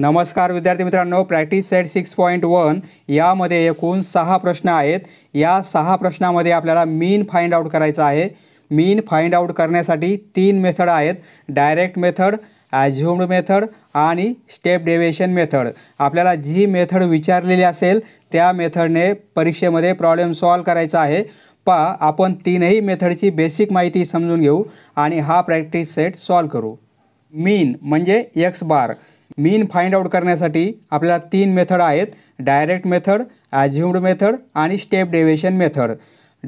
नमस्कार विद्यार्थी मित्रांनो practice set six point one यामध्ये एकूण सहा प्रश्न आहेत या सहा प्रश्नामध्ये आपल्याला मीन फाइंड आउट करायचा आहे मीन फाइंड आउट करण्यासाठी तीन मेथड आहेत डायरेक्ट मेथड ॲझ्युम्ड मेथड आणि स्टेप डेव्हिएशन मेथड आपल्याला जी मेथड विचारलेली असेल त्या मेथडने परीक्षेमध्ये प्रॉब्लेम सॉल्व करायचा आहे पहा आपण तीनही मेथडची बेसिक माहिती समजून घेऊ आणि हा प्रॅक्टिस सेट सॉल्व करू मीन म्हणजे X bar mean find out करण्यासाठी आपल्याला तीन मेथड आहेत डायरेक्ट मेथड ॲज्युम्ड मेथड आणि स्टेप डेव्हिएशन मेथड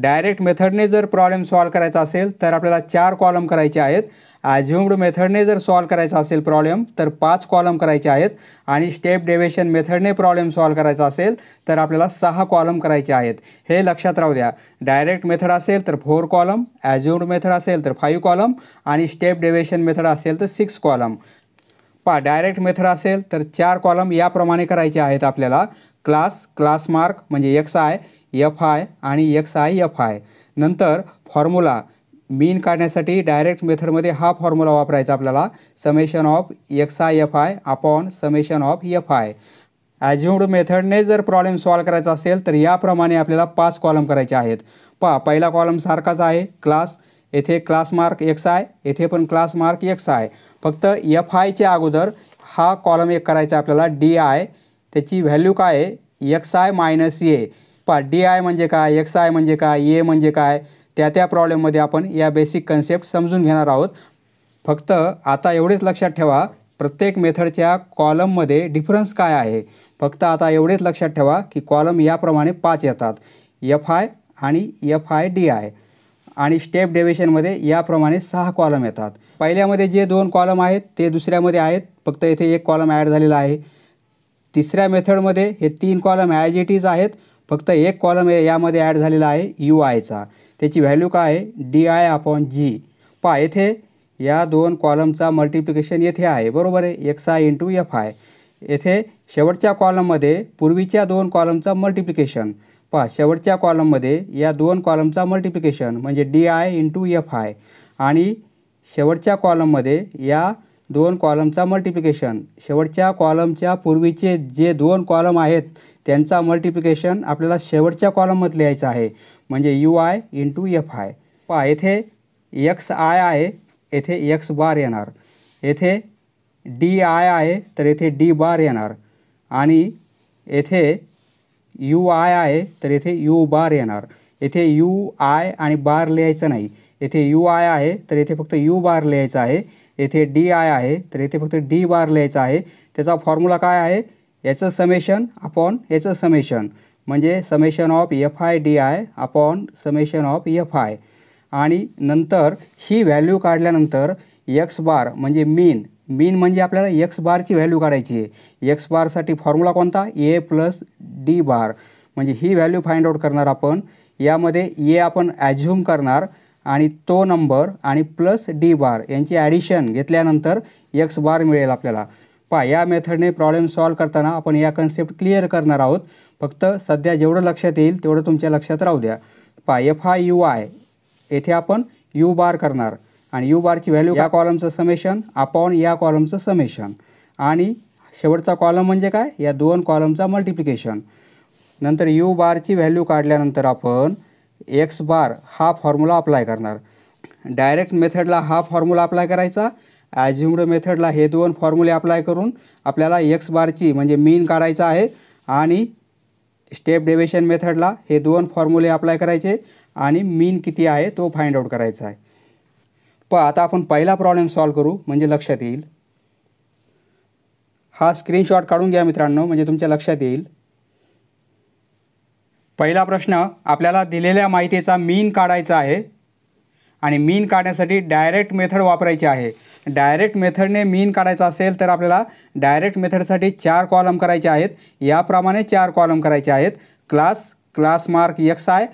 डायरेक्ट मेथडने जर प्रॉब्लेम सॉल्व करायचा असेल तर आपल्याला चार कॉलम करायचे आहेत ॲज्युम्ड मेथडने जर सॉल्व करायचा असेल प्रॉब्लेम तर पाच कॉलम करायचे आहेत आणि स्टेप डेव्हिएशन मेथडने प्रॉब्लेम सॉल्व करायचा असेल तर आपल्याला सहा कॉलम करायचे आहेत हे लक्षात राहू द्या डायरेक्ट मेथड असेल तर फोर कॉलम ॲज्युम्ड मेथड असेल तर फाईव्ह कॉलम आणि स्टेप डेव्हिएशन मेथड असेल तर सिक्स कॉलम पा डायरेक्ट मेथड असेल तर चार कॉलम याप्रमाणे करायचे आहेत आपल्याला क्लास क्लास मार्क म्हणजे एक्स आय एफ आय आणि एक्स आय एफ आय नंतर फॉर्म्युला मीन काढण्यासाठी डायरेक्ट मेथडमध्ये हा फॉर्म्युला वापरायचा आपल्याला summation of X I F I upon summation of F I assumed मेथडने जर प्रॉब्लेम सॉल्व करायचा असेल तर याप्रमाणे आपल्याला पाच कॉलम करायचे आहेत पहा पहिला कॉलम सारखाच आहे क्लास येथे क्लास मार्क एक्स आहे येथे पण क्लास मार्क एक्स आहे फक्त एफ आयच्या अगोदर हा कॉलम एक करायचा आपल्याला डी आय त्याची व्हॅल्यू काय आहे एक्स आय मायनस ए पा डी आय म्हणजे काय एक्स आय म्हणजे काय ए म्हणजे काय त्या त्या प्रॉब्लेममध्ये आपण या बेसिक कन्सेप्ट समजून घेणार आहोत फक्त आता एवढेच लक्षात ठेवा प्रत्येक मेथडच्या कॉलममध्ये डिफरन्स काय आहे फक्त आता एवढेच लक्षात ठेवा की कॉलम याप्रमाणे पाच येतात एफ आय आणि एफ आय डी आय आणि स्टेप डेव्हिशनमध्ये याप्रमाणे सहा कॉलम येतात पहिल्यामध्ये जे दोन कॉलम आहेत ते दुसऱ्यामध्ये आहेत फक्त येथे एक कॉलम ॲड झालेला आहे तिसऱ्या मेथडमध्ये हे तीन कॉलम ॲज इट इज आहेत फक्त एक कॉलम यामध्ये ॲड झालेला आहे यू आयचा त्याची व्हॅल्यू काय आहे डी आय अपॉन जी पहा येथे या दोन कॉलमचा मल्टिप्लिकेशन येथे आहे बरोबर आहे X I into F I येथे शेवटच्या कॉलममध्ये पूर्वीच्या दोन कॉलमचा मल्टिप्लिकेशन पहा शेवटच्या कॉलममध्ये या दोन कॉलमचा मल्टिप्लिकेशन म्हणजे D I into F I आणि शेवटच्या कॉलममध्ये या दोन कॉलमचा मल्टिप्लिकेशन शेवटच्या कॉलमच्या पूर्वीचे जे दोन कॉलम आहेत त्यांचा मल्टिप्लिकेशन आपल्याला शेवटच्या कॉलममध्ये लिहायचं आहे म्हणजे U I into F I पहा येथे एक्स आय आहे येथे एक्स बार येणार येथे डी आय आहे तर येथे डी बार येणार आणि येथे यू आय आहे तर येथे यू बार येणार येथे यू आय आणि बार लिहायचं नाही येथे यू आय आहे तर येथे फक्त यू बार लिहायचं आहे येथे डी आय आहे तर येथे फक्त डी बार लिहायचं आहे त्याचा फॉर्म्युला काय आहे याचं समेशन अपॉन याचं समेशन म्हणजे summation of F I D I upon summation of F I आणि नंतर ही व्हॅल्यू काढल्यानंतर एक्स बार म्हणजे मीन मीन म्हणजे आपल्याला एक्स बारची व्हॅल्यू काढायची आहे एक्स बारसाठी फॉर्म्युला कोणता ए प्लस डी बार म्हणजे ही व्हॅल्यू फाइंड आउट करणार आपण यामध्ये ए आपण ॲझ्युम करणार आणि तो नंबर आणि प्लस डी बार यांची ॲडिशन घेतल्यानंतर एक्स बार मिळेल आपल्याला पहा या मेथडने प्रॉब्लेम सॉल्व करताना आपण या कन्सेप्ट क्लिअर करणार आहोत फक्त सध्या जेवढं लक्षात येईल तेवढं तुमच्या लक्षात राहू द्या पा एफ आय यू आय येथे आपण यू बार करणार आणि यू बारची व्हॅल्यू या कॉलमचं समेशन अपॉन या कॉलमचं समेशन आणि शेवटचा कॉलम म्हणजे काय या दोन कॉलमचा मल्टिप्लिकेशन नंतर यू बारची व्हॅल्यू काढल्यानंतर आपण एक्स बार हा फॉर्म्युला अप्लाय करणार डायरेक्ट मेथडला हा फॉर्म्युला अप्लाय करायचा ॲज्युम्ड मेथडला हे दोन फॉर्म्युले अप्लाय करून आपल्याला एक्स बारची म्हणजे मीन काढायचा आहे आणि स्टेप डेवेशन मेथडला हे दोन फॉर्म्युले अप्लाय करायचे आणि मीन किती आहे तो फाइंड आउट करायचा आहे प आता आपण पहिला प्रॉब्लेम सॉल्व करू म्हणजे लक्षात येईल हा स्क्रीनशॉट काढून घ्या मित्रांनो म्हणजे तुमच्या लक्षात येईल पहिला प्रश्न आपल्याला दिलेल्या माहितीचा मीन काढायचा आहे आणि मीन काढण्यासाठी डायरेक्ट मेथड वापरायची आहे डायरेक्ट मेथडने मीन काढायचा असेल तर आपल्याला डायरेक्ट मेथडसाठी चार कॉलम करायचे आहेत याप्रमाणे चार कॉलम करायचे आहेत class class mark X I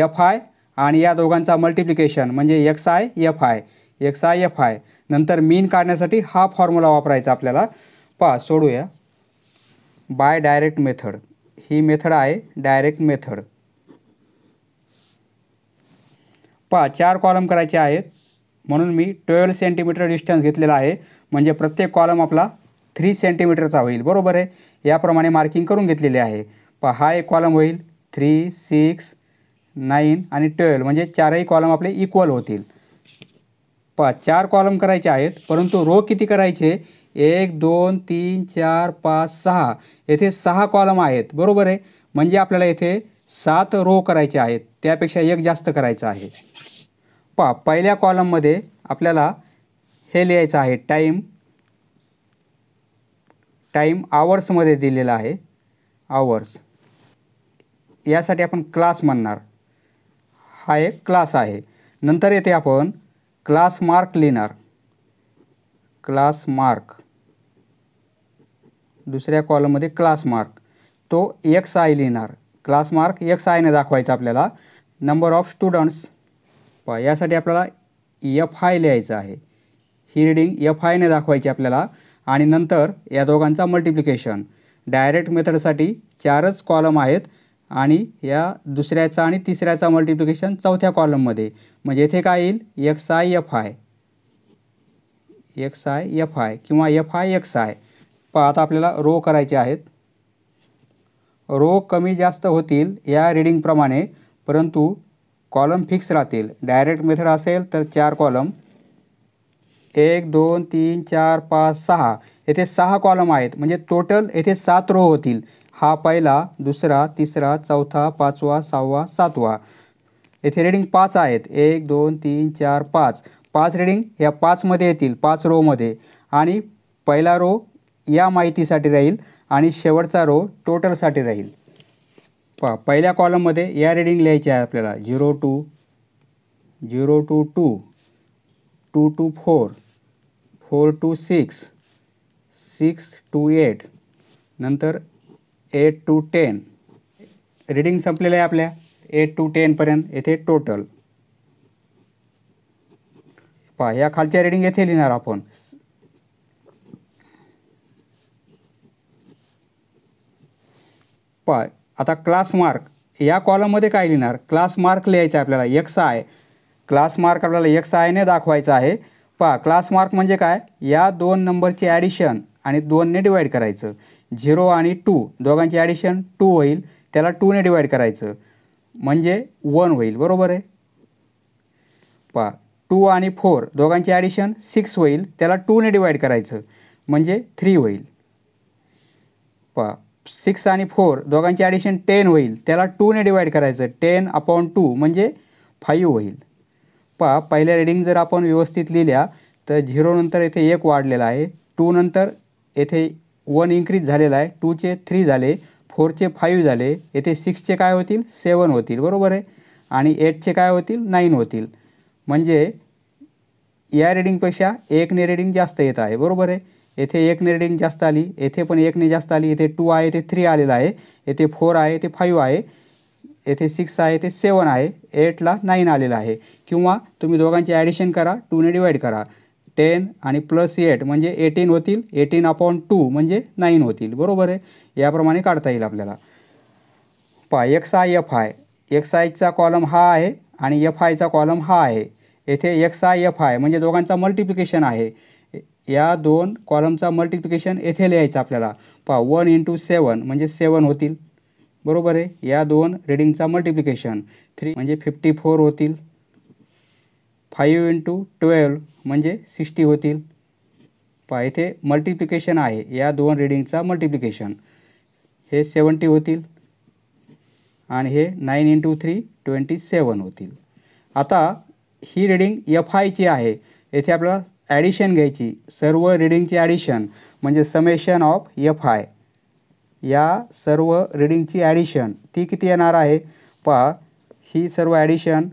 F I आणि या दोघांचा मल्टिप्लिकेशन म्हणजे X I F I I F I नंतर मीन काढण्यासाठी हा फॉर्म्युला वापरायचा आपल्याला पा सोडूया बाय डायरेक्ट मेथड ही मेथड आहे डायरेक्ट मेथड पहा चार कॉलम करायचे आहेत म्हणून मी ट्वेल्व सेंटीमीटर डिस्टन्स घेतलेला आहे म्हणजे प्रत्येक कॉलम आपला थ्री सेंटीमीटरचा होईल बरोबर आहे याप्रमाणे मार्किंग करून घेतलेली आहे पहा हा एक कॉलम होईल थ्री सिक्स नाईन आणि ट्वेल्व म्हणजे चारही कॉलम आपले इक्वल होतील पा चार कॉलम करायचे आहेत परंतु रो किती करायचे एक दोन तीन चार पाच सहा येथे सहा कॉलम आहेत बरोबर आहे म्हणजे आपल्याला येथे सात रो करायचे आहेत त्यापेक्षा एक जास्त करायचं आहे पा पहिल्या कॉलममध्ये आपल्याला हे लिहायचं आहे टाईम टाईम आवर्समध्ये दिलेला आहे आवर्स यासाठी आपण क्लास म्हणणार हा एक क्लास आहे नंतर येथे आपण क्लास मार्क लिहिणार क्लास मार्क दुसऱ्या कॉलममध्ये क्लास मार्क तो एक्स आय लिहिणार क्लास मार्क एक्स आयने दाखवायचा आपल्याला नंबर ऑफ स्टुडंट्स यासाठी आपल्याला एफ आय लिहायचं आहे ही रीडिंग एफ आयने दाखवायची आपल्याला आणि नंतर या दोघांचा मल्टिप्लिकेशन डायरेक्ट मेथडसाठी चारच कॉलम आहेत आणि या दुसऱ्याचा आणि तिसऱ्याचा मल्टिप्लिकेशन चौथ्या कॉलममध्ये म्हणजे येथे काय येईल X I F I X I F I किंवा एफ आय एक्स आय प आता आपल्याला रो करायचे आहेत रो कमी जास्त होतील या रिडिंगप्रमाणे परंतु कॉलम फिक्स राहतील डायरेक्ट मेथड असेल तर चार कॉलम एक दोन तीन चार पाच सहा येथे सहा कॉलम आहेत म्हणजे टोटल येथे सात रो होतील हा पहिला दुसरा तिसरा चौथा पाचवा सहावा सातवा येथे रिडिंग पाच आहेत एक दोन तीन चार पाच पाच रिडिंग या पाचमध्ये येतील पाच रोमध्ये आणि पहिला रो या माहितीसाठी राहील आणि शेवटचा रो टोटलसाठी राहील पा पहिल्या कॉलममध्ये या रिडिंग लिहायची आहे आपल्याला zero two zero two two two two four four two six six two eight नंतर एट टू टेन रीडिंग संपलेलं आहे आपल्या एट टू टेनपर्यंत येथे टोटल पहा या खालच्या रीडिंग येथे लिहिणार आपण पहा आता क्लास मार्क या कॉलम मध्ये काय लिहिणार क्लास मार्क लिहायचं आपल्याला एक्स आय क्लास मार्क आपल्याला आय ने दाखवायचा आहे पहा क्लास मार्क म्हणजे काय या दोन नंबरची ॲडिशन आणि दोनने डिवाइड करायचं झिरो आणि टू दोघांची ॲडिशन टू होईल त्याला टूने डिवाईड करायचं म्हणजे वन होईल बरोबर आहे पा टू आणि फोर दोघांची ॲडिशन सिक्स होईल त्याला टूने डिवाईड करायचं म्हणजे थ्री होईल पा सिक्स आणि फोर दोघांची ॲडिशन टेन होईल त्याला टूने डिवाईड करायचं टेन अपॉन टू म्हणजे फाईव्ह होईल पहा पहिल्या रिडिंग जर आपण व्यवस्थित लिहिल्या तर झिरोनंतर येथे एक वाढलेला आहे टूनंतर येथे वन इन्क्रीज झालेला आहे टूचे थ्री झाले फोरचे फाईव्ह झाले येथे सिक्सचे काय होतील सेवन होतील बरोबर आहे आणि एटचे काय होतील नाईन होतील म्हणजे या रेडिंगपेक्षा एकने रेडिंग जास्त येत आहे बरोबर आहे येथे एकने रेडिंग जास्त आली येथे पण एकने जास्त आली येथे टू आहे येथे थ्री आलेलं आहे येथे फोर आहे येथे फाईव्ह आहे येथे सिक्स आहे ते सेवन आहे एटला नाईन आलेला आहे किंवा तुम्ही दोघांचे ॲडिशन करा टूने डिवाईड करा टेन आणि प्लस एट म्हणजे एटीन होतील एटीन अपॉन टू म्हणजे नाईन होतील बरोबर आहे याप्रमाणे काढता येईल आपल्याला पहा X I F I X आयचा कॉलम हा आहे आणि एफ आयचा कॉलम हा आहे येथे एक्स आय एफ आय म्हणजे दोघांचा मल्टिप्लिकेशन आहे या दोन कॉलमचा मल्टिप्लिकेशन येथे लिहायचं आपल्याला पहा वन इंटू सेवन म्हणजे सेवन होतील बरोबर आहे या दोन रिडिंगचा मल्टिप्लिकेशन थ्री म्हणजे फिफ्टी फोर होतील फाईव्ह इंटू ट्वेल्व म्हणजे सिक्स्टी होतील पहा इथे मल्टिप्लिकेशन आहे या दोन रिडिंगचा मल्टिप्लिकेशन हे सेवन्टी होतील आणि हे nine into three twenty seven होतील आता ही रिडिंग एफ आयची आहे येथे आपल्याला ॲडिशन घ्यायची सर्व रिडिंगची ॲडिशन म्हणजे समेशन ऑफ एफ आय या सर्व रिडिंगची ॲडिशन ती किती येणार आहे पहा ही सर्व ॲडिशन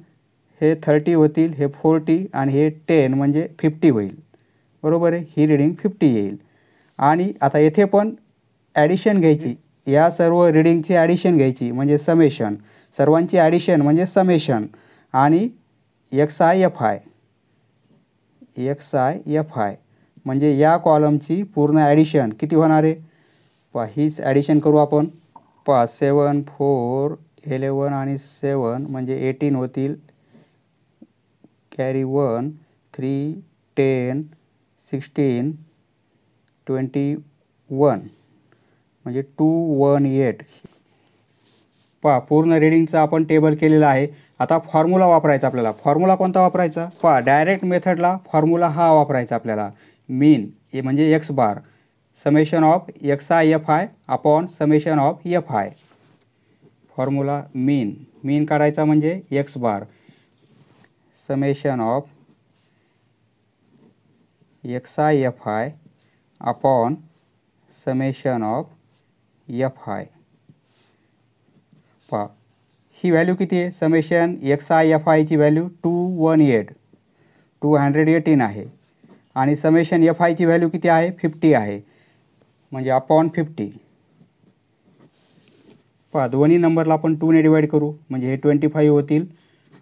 हे थर्टी होतील हे फोर्टी आणि हे टेन म्हणजे फिफ्टी होईल बरोबर आहे ही रिडिंग फिफ्टी येईल आणि आता येथे पण ॲडिशन घ्यायची या सर्व रिडिंगची ॲडिशन घ्यायची म्हणजे समेशन सर्वांची ॲडिशन म्हणजे समेशन आणि X I F I X I F I म्हणजे या कॉलमची पूर्ण ॲडिशन किती होणार आहे पा हीच ॲडिशन करू आपण पा सेवन फोर एलेवन आणि सेवन म्हणजे एटीन होतील carry one three ten sixteen twenty one म्हणजे टू वन एट पहा पूर्ण रीडिंगचा आपण टेबल केलेला आहे आता फॉर्म्युला वापरायचा आपल्याला फॉर्म्युला कोणता वापरायचा पहा डायरेक्ट मेथडला फॉर्म्युला हा वापरायचा आपल्याला मीन ए म्हणजे X bar summation of X I F I upon summation of F I formula mean mean काढायचा म्हणजे X bar summation of X I F I upon summation of F I पहा ही value किती आहे summation X I F आयची value two one eight two hundred eighteen आहे आणि summation F आयची व्हॅल्यू किती आहे फिफ्टी आहे म्हणजे अपॉन फिफ्टी पहा दोन्ही नंबरला आपण टूने डिवाईड करू म्हणजे हे ट्वेंटी फाईव्ह होतील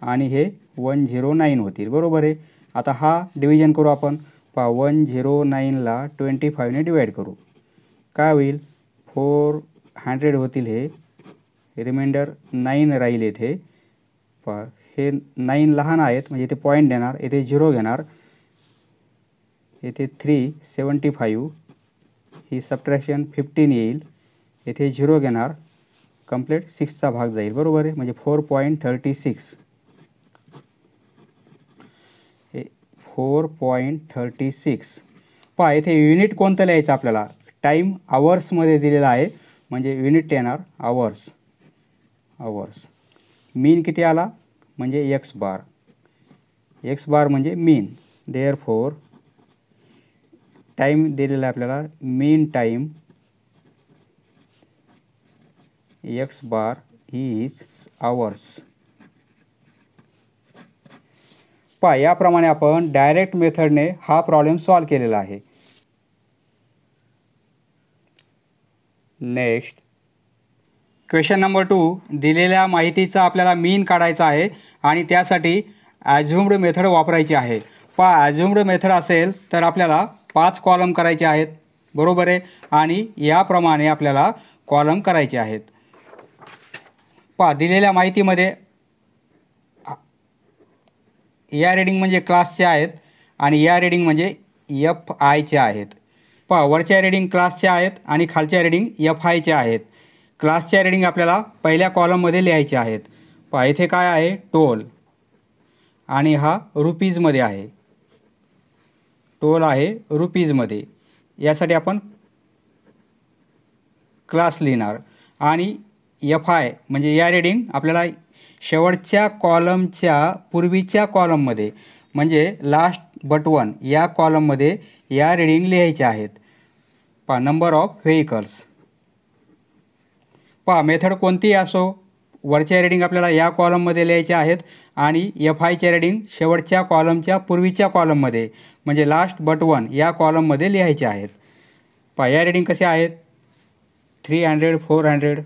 आणि हे वन झिरो नाईन होतील बरोबर आहे आता हा डिव्हिजन करू आपण पहा वन झिरो नाईनला ट्वेंटी फाईव्हने डिवाईड करू काय होईल फोर हंड्रेड होतील हे रिमाइंडर नाईन राहील येथे पहा हे नाईन लहान आहेत म्हणजे इथे पॉईंट देणार येथे झिरो घेणार येथे थ्री सेवन्टी फाईव्ह ही सबट्रॅक्शन फिफ्टीन येईल येथे झिरो घेणार कंप्लीट सिक्सचा भाग जाईल बरोबर आहे म्हणजे four point thirty six four point thirty six पहा इथे युनिट कोणतं लिहायचं आपल्याला टाईम आवर्समध्ये दिलेला आहे म्हणजे युनिट येणार आवर्स आवर्स मीन किती आला म्हणजे एक्स बार एक्स बार म्हणजे मीन देअर फोर टाईम दिलेला आहे आपल्याला mean time X bar is hours पहा याप्रमाणे आपण डायरेक्ट मेथडने हा प्रॉब्लेम सॉल्व केलेला आहे नेक्स्ट क्वेश्चन नंबर टू दिलेल्या माहितीचा आपल्याला मीन काढायचा आहे आणि त्यासाठी ॲझ्युम्ड मेथड वापरायची आहे पहा ॲझ्युम्ड मेथड असेल तर आपल्याला पाच कॉलम करायचे आहेत बरोबर आहे आणि याप्रमाणे आपल्याला कॉलम करायचे आहेत पहा दिलेल्या माहितीमध्ये या रेडिंग म्हणजे क्लासचे आहेत आणि या रेडिंग म्हणजे एफ आयचे आहेत पहा वरच्या रेडिंग क्लासच्या आहेत आणि खालच्या रेडिंग एफ आयच्या आहेत क्लासच्या रेडिंग आपल्याला पहिल्या कॉलममध्ये लिहायचे आहेत पहा इथे काय आहे टोल आणि हा रुपीजमध्ये आहे टोल आहे रुपीजमध्ये यासाठी आपण क्लास लिहिणार आणि एफ आय म्हणजे या रेडिंग आपल्याला शेवटच्या कॉलमच्या पूर्वीच्या कॉलममध्ये म्हणजे लास्ट बट वन या कॉलममध्ये या रिडिंग लिहायच्या आहेत पहा नंबर ऑफ व्हेकल्स पहा मेथड कोणती असो वरच्या रिडिंग आपल्याला या कॉलममध्ये लिहायच्या आहेत आणि एफ आयच्या रिडिंग शेवटच्या कॉलमच्या पूर्वीच्या कॉलममध्ये म्हणजे लास्ट बट वन या कॉलममध्ये लिहायच्या आहेत पा या रिडिंग कसे आहेत three hundred four hundred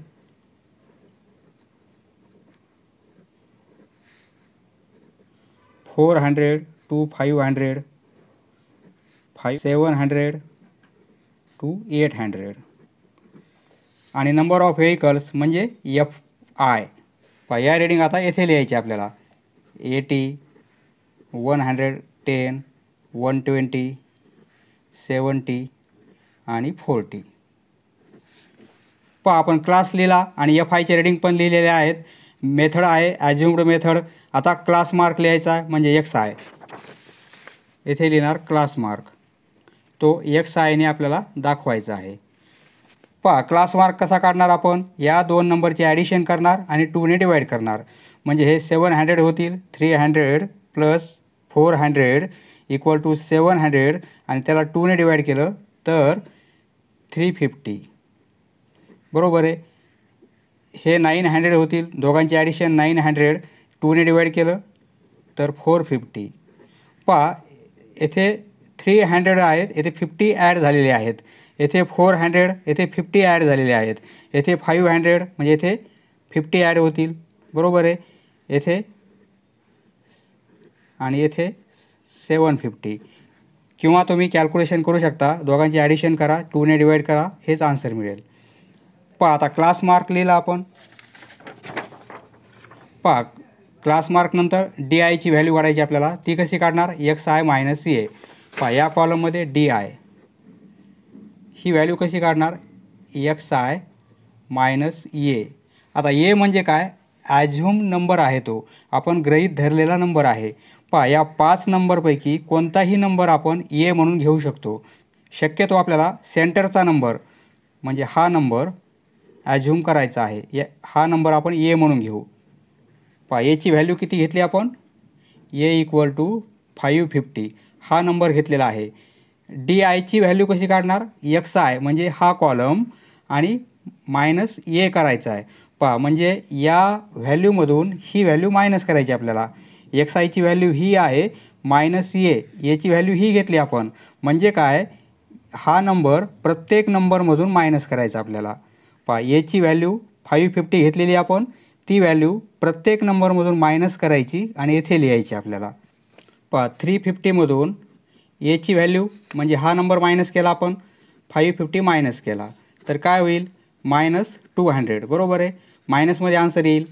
four hundred two five hundred five seven hundred two eight hundred आणि नंबर ऑफ व्हेकल्स म्हणजे एफ आय पहिल्या या रेडिंग आता येथे लिहायची आपल्याला eighty one hundred ten one twenty seventy आणि फोर्टी पहा आपण क्लास लिहिला आणि एफ आयचे रेडिंग पण लिहिलेले आहेत मेथड आहे ॲज्युम्ड मेथड आता क्लास मार्क लिहायचा आहे म्हणजे एक्स आय येथे लिहिणार क्लास मार्क तो एक्स आयने आपल्याला दाखवायचा आहे पहा क्लास मार्क कसा काढणार आपण या दोन नंबरचे ॲडिशन करणार आणि टूने डिवाइड करणार म्हणजे हे सेवन हंड्रेड होतील three hundred plus four hundred equal to seven hundred आणि त्याला टूने डिवाईड केलं तर थ्री फिफ्टी बरोबर आहे हे नाईन हंड्रेड होतील दोघांचे ॲडिशन नाईन हंड्रेड टूने डिवाईड केलं तर फोर फिफ्टी पहा येथे थ्री हंड्रेड आहेत येथे फिफ्टी ॲड झालेले आहेत येथे फोर हंड्रेड येथे फिफ्टी ॲड झालेले आहेत येथे फाईव्ह हंड्रेड म्हणजे येथे फिफ्टी ॲड होतील बरोबर आहे येथे आणि येथे सेवन फिफ्टी किंवा तुम्ही कॅल्क्युलेशन करू शकता दोघांचे ॲडिशन करा टूने डिवाईड करा हेच आन्सर मिळेल पहा आता क्लास मार्क लिहिला आपण पहा क्लास मार्कनंतर डी आयची व्हॅल्यू काढायची आपल्याला ती कशी काढणार X I minus C A पहा या कॉलममध्ये डी आय ही व्हॅल्यू कशी काढणार एक्स आय मायनस ए आता ए म्हणजे काय ॲझ्युम नंबर आहे तो आपण ग्रहीत धरलेला नंबर आहे पहा या पाच नंबरपैकी कोणताही नंबर आपण ए म्हणून घेऊ शकतो शक्यतो आपल्याला सेंटरचा नंबर म्हणजे हा नंबर ॲझ्युम करायचा आहे य हा नंबर आपण ए म्हणून घेऊ पा एची व्हॅल्यू किती घेतली आपण A equal to five fifty हा नंबर घेतलेला आहे डी आयची व्हॅल्यू कशी काढणार एक्स आय म्हणजे हा कॉलम आणि मायनस ए करायचा आहे पहा म्हणजे या व्हॅल्यूमधून ही व्हॅल्यू मायनस करायची आपल्याला एक्स आयची व्हॅल्यू ही आहे मायनस ए याची व्हॅल्यू ही घेतली आपण म्हणजे काय हा नंबर प्रत्येक नंबरमधून मायनस करायचा आपल्याला पहा याची व्हॅल्यू फाईव्ह फिफ्टी घेतलेली आपण ती व्हॅल्यू प्रत्येक नंबरमधून मायनस करायची आणि येथे लिहायची आपल्याला पहा थ्री फिफ्टीमधून याची व्हॅल्यू म्हणजे हा नंबर मायनस केला आपण फाईव्ह फिफ्टी मायनस केला तर काय होईल मायनस टू हंड्रेड बरोबर आहे मायनसमध्ये आन्सर येईल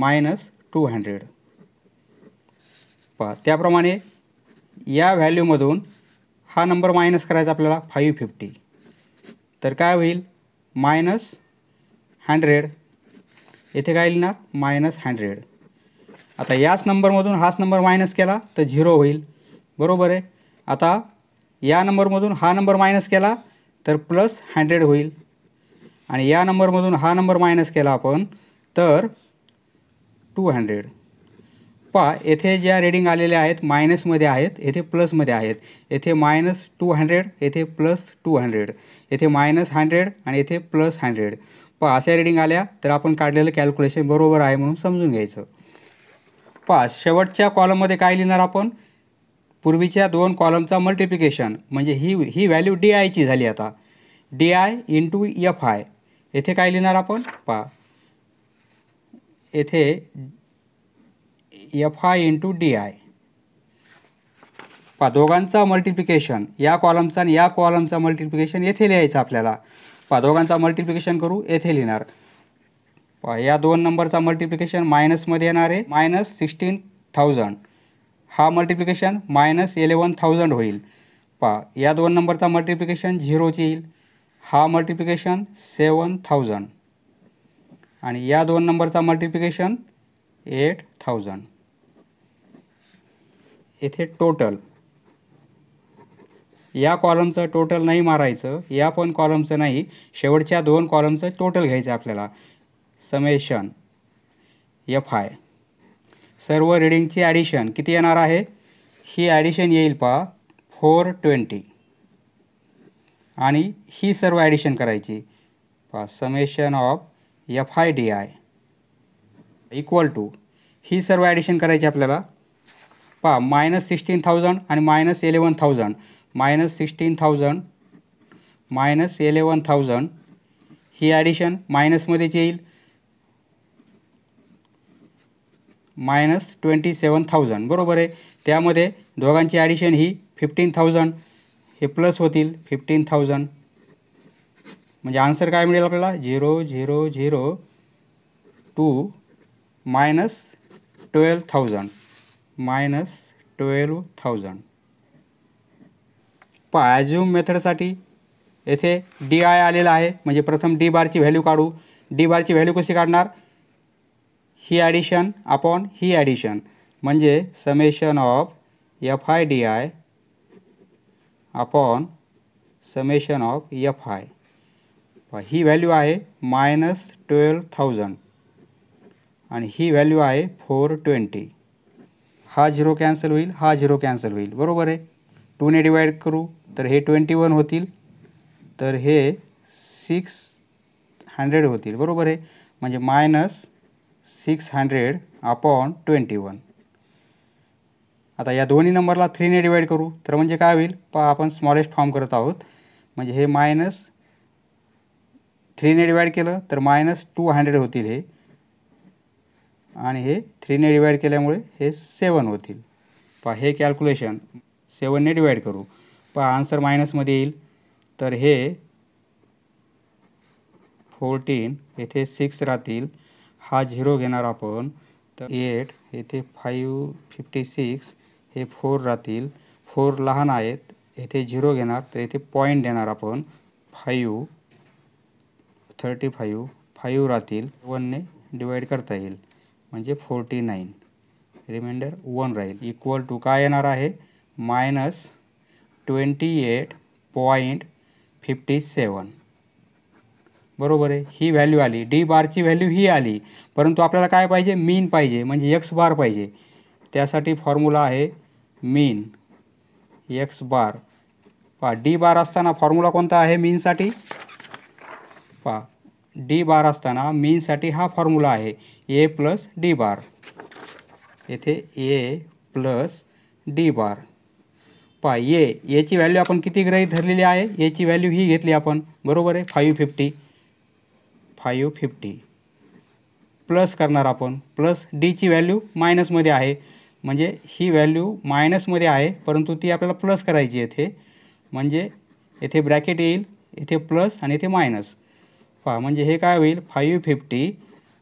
मायनस टू हंड्रेड पहा त्याप्रमाणे या व्हॅल्यूमधून हा नंबर मायनस करायचा आपल्याला फाईव्ह फिफ्टी तर काय होईल मायनस हंड्रेड येथे काय लिहिणार मायनस हंड्रेड आता याच नंबरमधून हाच नंबर मायनस केला तर झिरो होईल बरोबर आहे आता या नंबरमधून हा नंबर मायनस केला तर प्लस हंड्रेड होईल आणि या नंबरमधून हा नंबर मायनस केला आपण तर टू हंड्रेड पहा येथे ज्या रेडिंग आलेल्या आहेत मायनसमध्ये आहेत येथे प्लसमध्ये आहेत येथे मायनस टू हंड्रेड येथे प्लस टू हंड्रेड येथे मायनस हंड्रेड आणि येथे प्लस हंड्रेड पहा अशा रेडिंग आल्या तर आपण काढलेलं कॅल्क्युलेशन बरोबर आहे म्हणून समजून घ्यायचं पहा शेवटच्या कॉलममध्ये काय लिहिणार आपण पूर्वीच्या दोन कॉलमचा मल्टिप्लिकेशन म्हणजे ही ही व्हॅल्यू डी आयची झाली आता D I into F I येथे काय लिहिणार आपण पहा येथे F I into D I पा दोघांचा मल्टिप्लिकेशन या कॉलमचा आणि या कॉलमचा मल्टिप्लिकेशन येथे लिहायचं आपल्याला पा दोघांचा मल्टिप्लिकेशन करू येथे लिहिणार पा या दोन नंबरचा मल्टिप्लिकेशन मायनसमध्ये येणार आहे मायनस सिक्स्टीन थाउजंड हा मल्टिप्लिकेशन मायनस इलेवन थाउजंड होईल पा या दोन नंबरचा मल्टिप्लिकेशन झिरोची येईल हा मल्टिप्लिकेशन सेवन थाउजंड आणि या दोन नंबरचा मल्टिप्लिकेशन एट थाउजंड येथे टोटल या कॉलमचं टोटल नाही मारायचं या पण कॉलमचं नाही शेवटच्या दोन कॉलमचं टोटल घ्यायचं आपल्याला समेशन एफ आय सर्व रीडिंगची ॲडिशन किती येणार आहे ही ॲडिशन येईल पहा फोर ट्वेंटी आणि ही सर्व ॲडिशन करायची पहा summation of F I D I equal to ही सर्व ॲडिशन करायची आपल्याला पहा मायनस सिक्स्टीन थाउजंड आणि minus eleven thousand minus sixteen thousand minus eleven thousand ही ॲडिशन मायनसमध्येच येईल मायनस ट्वेंटी सेवन थाउजंड बरोबर आहे त्यामध्ये दोघांची ॲडिशन ही फिफ्टीन थाउजंड हे प्लस होतील फिफ्टीन थाउजंड म्हणजे आन्सर काय मिळेल आपल्याला zero zero zero two minus twelve thousand minus twelve thousand पहा मेथडसाठी येथे डी आय आलेला आहे म्हणजे प्रथम डी बारची व्हॅल्यू काढू डी बारची व्हॅल्यू कशी काढणार म्हणजे ही ॲडिशन अपॉन ही ॲडिशन म्हणजे summation of F I D I upon summation of F I ही व्हॅल्यू आहे मायनस ट्वेल्व थाउजंड आणि ही व्हॅल्यू आहे फोर ट्वेंटी हा झिरो कॅन्सल होईल हा झिरो कॅन्सल होईल बरोबर आहे टूने डिवाईड करू तर हे ट्वेंटी वन होतील तर हे सिक्स हंड्रेड होतील बरोबर आहे म्हणजे minus six hundred upon twenty one आता या दोन्ही नंबरला थ्रीने डिवाईड करू तर म्हणजे काय होईल पहा आपण स्मॉलेस्ट फॉर्म करत आहोत म्हणजे हे मायनस थ्रीने डिवाईड केलं तर मायनस टू हंड्रेड होतील हे आणि हे थ्रीने डिवाईड केल्यामुळे हे सेवन होतील पहा हे कॅल्क्युलेशन सेवनने डिवाईड करू पहा आन्सर मायनसमध्ये येईल तर हे फोर्टीन येथे सिक्स राहतील हा झिरो घेणार आपण तर एट येथे फाईव्ह फिफ्टी सिक्स हे फोर राहतील फोर लहान आहेत येथे झिरो घेणार तर येथे पॉईंट देणार आपण फाईव्ह थर्टी फाईव्ह फाईव्ह राहतील वनने डिवाईड करता येईल म्हणजे फोर्टी नाईन रिमाइंडर वन राहील इक्वल टू काय येणार आहे minus twenty eight point fifty seven बरोबर आहे ही व्हॅल्यू आली डी बारची व्हॅल्यू ही आली परंतु आपल्याला काय पाहिजे मीन पाहिजे म्हणजे एक्स बार पाहिजे त्यासाठी फॉर्म्युला आहे मीन एक्स बार पा डी बार असताना फॉर्म्युला कोणता आहे मीनसाठी पा डी बार असताना मीनसाठी हा फॉर्म्युला आहे ए प्लस डी बार येथे ए प्लस डी बार पा ए याची व्हॅल्यू आपण किती ग्रहित धरलेली आहे याची व्हॅल्यू ही घेतली आपण बरोबर आहे five fifty five fifty plus करणार आपण प्लस डीची व्हॅल्यू मायनसमध्ये आहे म्हणजे ही व्हॅल्यू मायनसमध्ये आहे परंतु ती आपल्याला प्लस करायची येथे म्हणजे येथे ब्रॅकेट येईल येथे प्लस आणि येथे मायनस पहा म्हणजे हे काय होईल five fifty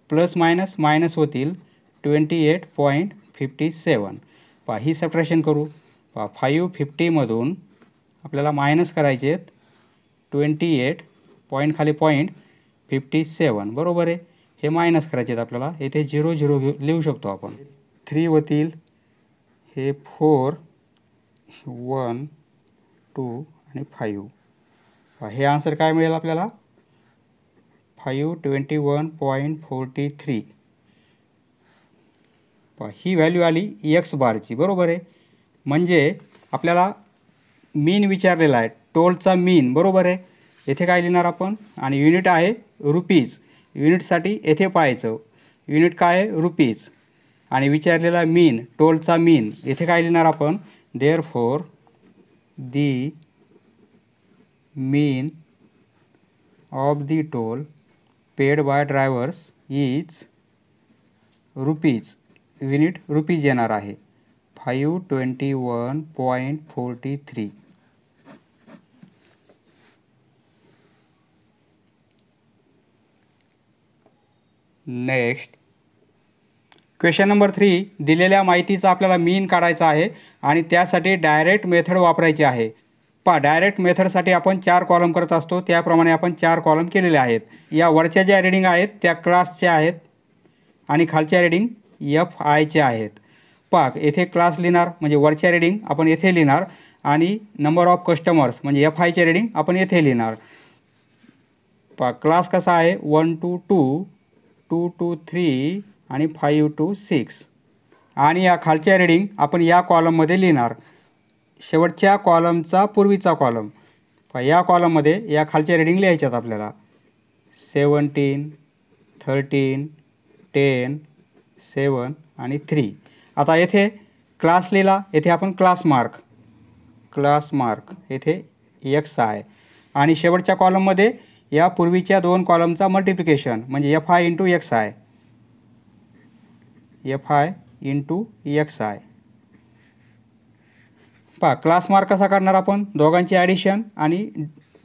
plus minus minus होतील twenty eight point fifty seven पहा ही सप्रेशन करू पहा फाईव्ह फिफ्टीमधून आपल्याला मायनस करायचे आहेत ट्वेंटी एट पॉईंट खाली पॉईंट फिफ्टी सेवन बरोबर आहे हे मायनस करायचे आहेत आपल्याला येथे झिरो झिरो लिहू शकतो आपण थ्री होतील हे फोर वन टू आणि फाईव्ह हे आन्सर काय मिळेल आपल्याला five twenty one point forty three ही व्हॅल्यू आली एक्स बारची बरोबर आहे म्हणजे आपल्याला मीन विचारलेला आहे टोलचा मीन बरोबर आहे येथे काय लिहिणार आपण आणि युनिट आहे रुपीज युनिटसाठी येथे पाहायचं युनिट काय आहे रुपीज आणि विचारलेला मीन टोलचा मीन येथे काय लिहिणार आपण therefore the mean of the toll paid by drivers is rupees unit rupees येणार आहे five twenty one point forty three next question number three दिलेल्या माहितीचा आपल्याला मीन काढायचा आहे आणि त्यासाठी डायरेक्ट मेथड वापरायची आहे पा डायरेक्ट मेथडसाठी आपण चार कॉलम करत असतो त्याप्रमाणे आपण चार कॉलम केलेले आहेत या वरच्या ज्या रीडिंग आहेत त्या क्लासच्या आहेत आणि खालच्या रीडिंग एफ आयच्या आहेत पाक येथे क्लास लिहिणार म्हणजे वरच्या रीडिंग आपण येथे लिहिणार आणि नंबर ऑफ कस्टमर्स म्हणजे एफ आयचे रीडिंग आपण येथे लिहिणार पा क्लास कसा आहे one two two two two three आणि फाईव्ह टू सिक्स आणि या खालच्या रीडिंग आपण या कॉलममध्ये लिहिणार शेवटच्या कॉलमचा पूर्वीचा कॉलम या कॉलममध्ये या खालच्या रेडिंग लिहायच्यात आपल्याला सेवन्टीन थर्टीन टेन सेवन आणि थ्री आता येथे क्लास लिहिला येथे आपण क्लास मार्क क्लास मार्क येथे एक्स आहे आणि शेवटच्या कॉलममध्ये या पूर्वीच्या दोन कॉलमचा मल्टिप्लिकेशन म्हणजे F I into X I F I into X I पहा क्लास मार्क कसा काढणार आपण दोघांचे ॲडिशन आणि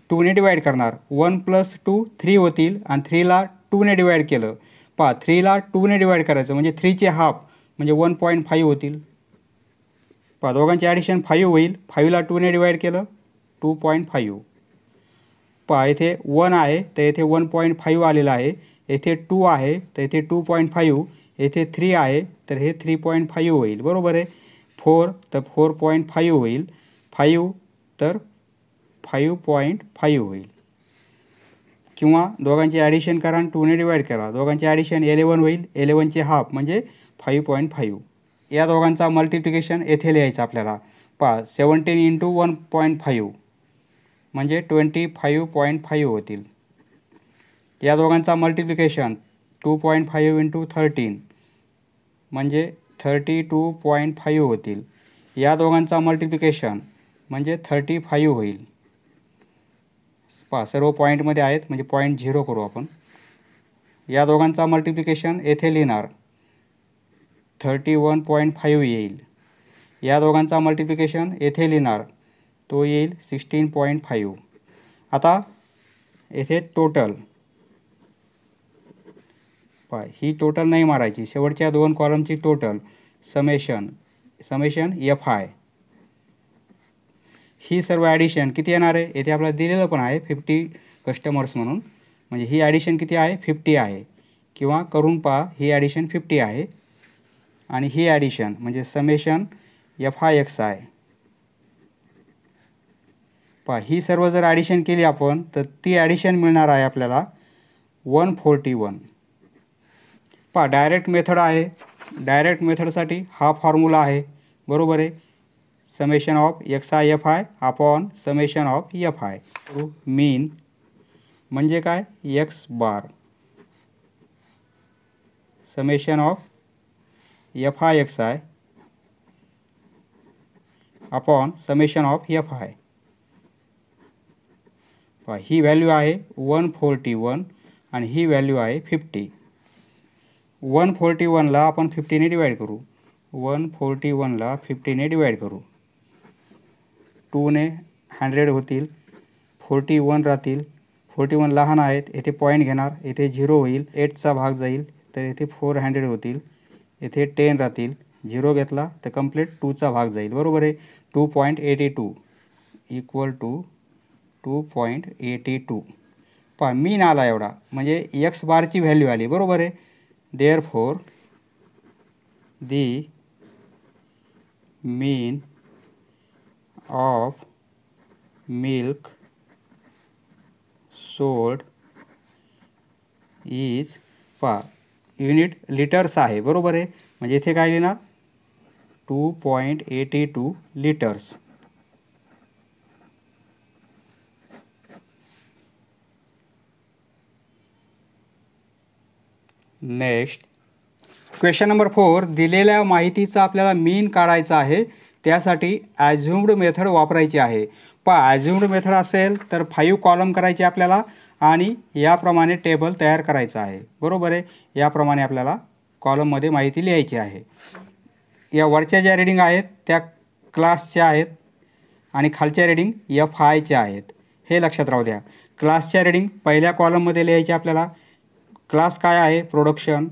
टूने डिवाईड करणार वन प्लस टू थ्री होतील आणि थ्रीला टूने डिवाईड केलं पहा थ्रीला टूने डिवाईड करायचं म्हणजे थ्रीचे हाफ म्हणजे वन पॉईंट फाईव्ह होतील पहा दोघांचे ॲडिशन फाईव्ह होईल फाईव्हला टूने डिवाईड केलं टू पॉईंट फाईव्ह पहा येथे वन आहे तर येथे वन पॉईंट फाईव्ह आलेलं आहे येथे टू आहे तर येथे टू पॉईंट फाईव्ह येथे थ्री आहे तर हे थ्री पॉईंट फाईव्ह होईल बरोबर आहे फोर तर फोर पॉईंट फाईव्ह होईल फाईव्ह तर फाईव्ह पॉईंट फाईव्ह होईल किंवा दोघांचे ॲडिशन करा आणि टूने डिवाईड करा दोघांचे ॲडिशन एलेवन होईल एलेवनचे हाफ म्हणजे फाईव्ह पॉईंट फाईव्ह या दोघांचा मल्टिप्लिकेशन येथे लिहायचं आपल्याला पा seventeen into one point five म्हणजे ट्वेंटी फाईव्ह पॉईंट फाईव्ह होतील या दोघांचा multiplication two point five into thirteen म्हणजे थर्टी टू पॉईंट फाईव्ह होतील या दोघांचा मल्टिप्लिकेशन म्हणजे थर्टी फाईव्ह होईल पहा सर्व पॉईंटमध्ये आहेत म्हणजे पॉईंट झिरो करू आपण या दोघांचा मल्टिप्लिकेशन येथे लिहिणार थर्टी वन पॉईंट फाईव्ह येईल या दोघांचा मल्टिप्लिकेशन येथे लिहिणार तो येईल सिक्स्टीन पॉईंट फाईव्ह आता येथे टोटल फाय ही टोटल नाही मारायची शेवटच्या दोन कॉलमची total summation summation F I ही सर्व ॲडिशन किती येणार आहे येथे आपल्याला दिलेलं पण आहे फिफ्टी कस्टमर्स म्हणून म्हणजे ही ॲडिशन किती आहे फिफ्टी आहे किंवा करून पहा ही ॲडिशन फिफ्टी आहे आणि ही ॲडिशन म्हणजे summation F I X I पहा ही सर्व जर ॲडिशन केली आपण तर ती ॲडिशन मिळणार आहे आपल्याला वन फोर्टी वन पा डायरेक्ट मेथड है डायरेक्ट मेथड सा हा फॉर्म्यूला है बराबर है summation of X I F I upon summation of F I mean मजे का X bar summation of F I X I upon summation of F I ही वैल्यू है वन फोर्टी वन आणि ही व्हॅल्यू फिफ्टी वन फोर्टी वनला आपण फिफ्टीने divide करू वन फोर्टी वनला फिफ्टीने डिवाईड करू टूने हंड्रेड होतील फोर्टी वन राहतील फोर्टी वन लहान आहेत येथे पॉईंट घेणार येथे झिरो होईल एटचा भाग जाईल तर येथे फोर हंड्रेड होतील येथे टेन राहतील झिरो घेतला तर कम्प्लीट टूचा भाग जाईल बरोबर आहे two point eighty two equal to two point eighty two प मी आला एवढा म्हणजे एक्स बारची व्हॅल्यू आली बरोबर आहे Therefore, the mean of milk sold is पा युनिट लिटर्स है बरबर है मजे इथे का लिहिणार two point eighty two litres next question number four दिलेल्या माहितीचा आपल्याला मीन काढायचा आहे त्यासाठी ॲझ्युम्ड मेथड वापरायची आहे पहा ॲझ्युम्ड मेथड असेल तर फाईव्ह कॉलम करायचे आपल्याला आणि याप्रमाणे टेबल तयार करायचं आहे बरोबर आहे याप्रमाणे आपल्याला कॉलममध्ये माहिती लिहायची आहे या वरच्या ज्या रीडिंग आहेत त्या क्लासच्या आहेत आणि खालच्या रीडिंग एफ आयच्या आहेत हे लक्षात राहू द्या क्लासच्या रीडिंग पहिल्या कॉलममध्ये लिहायचे आपल्याला क्लास काय आहे प्रोडक्शन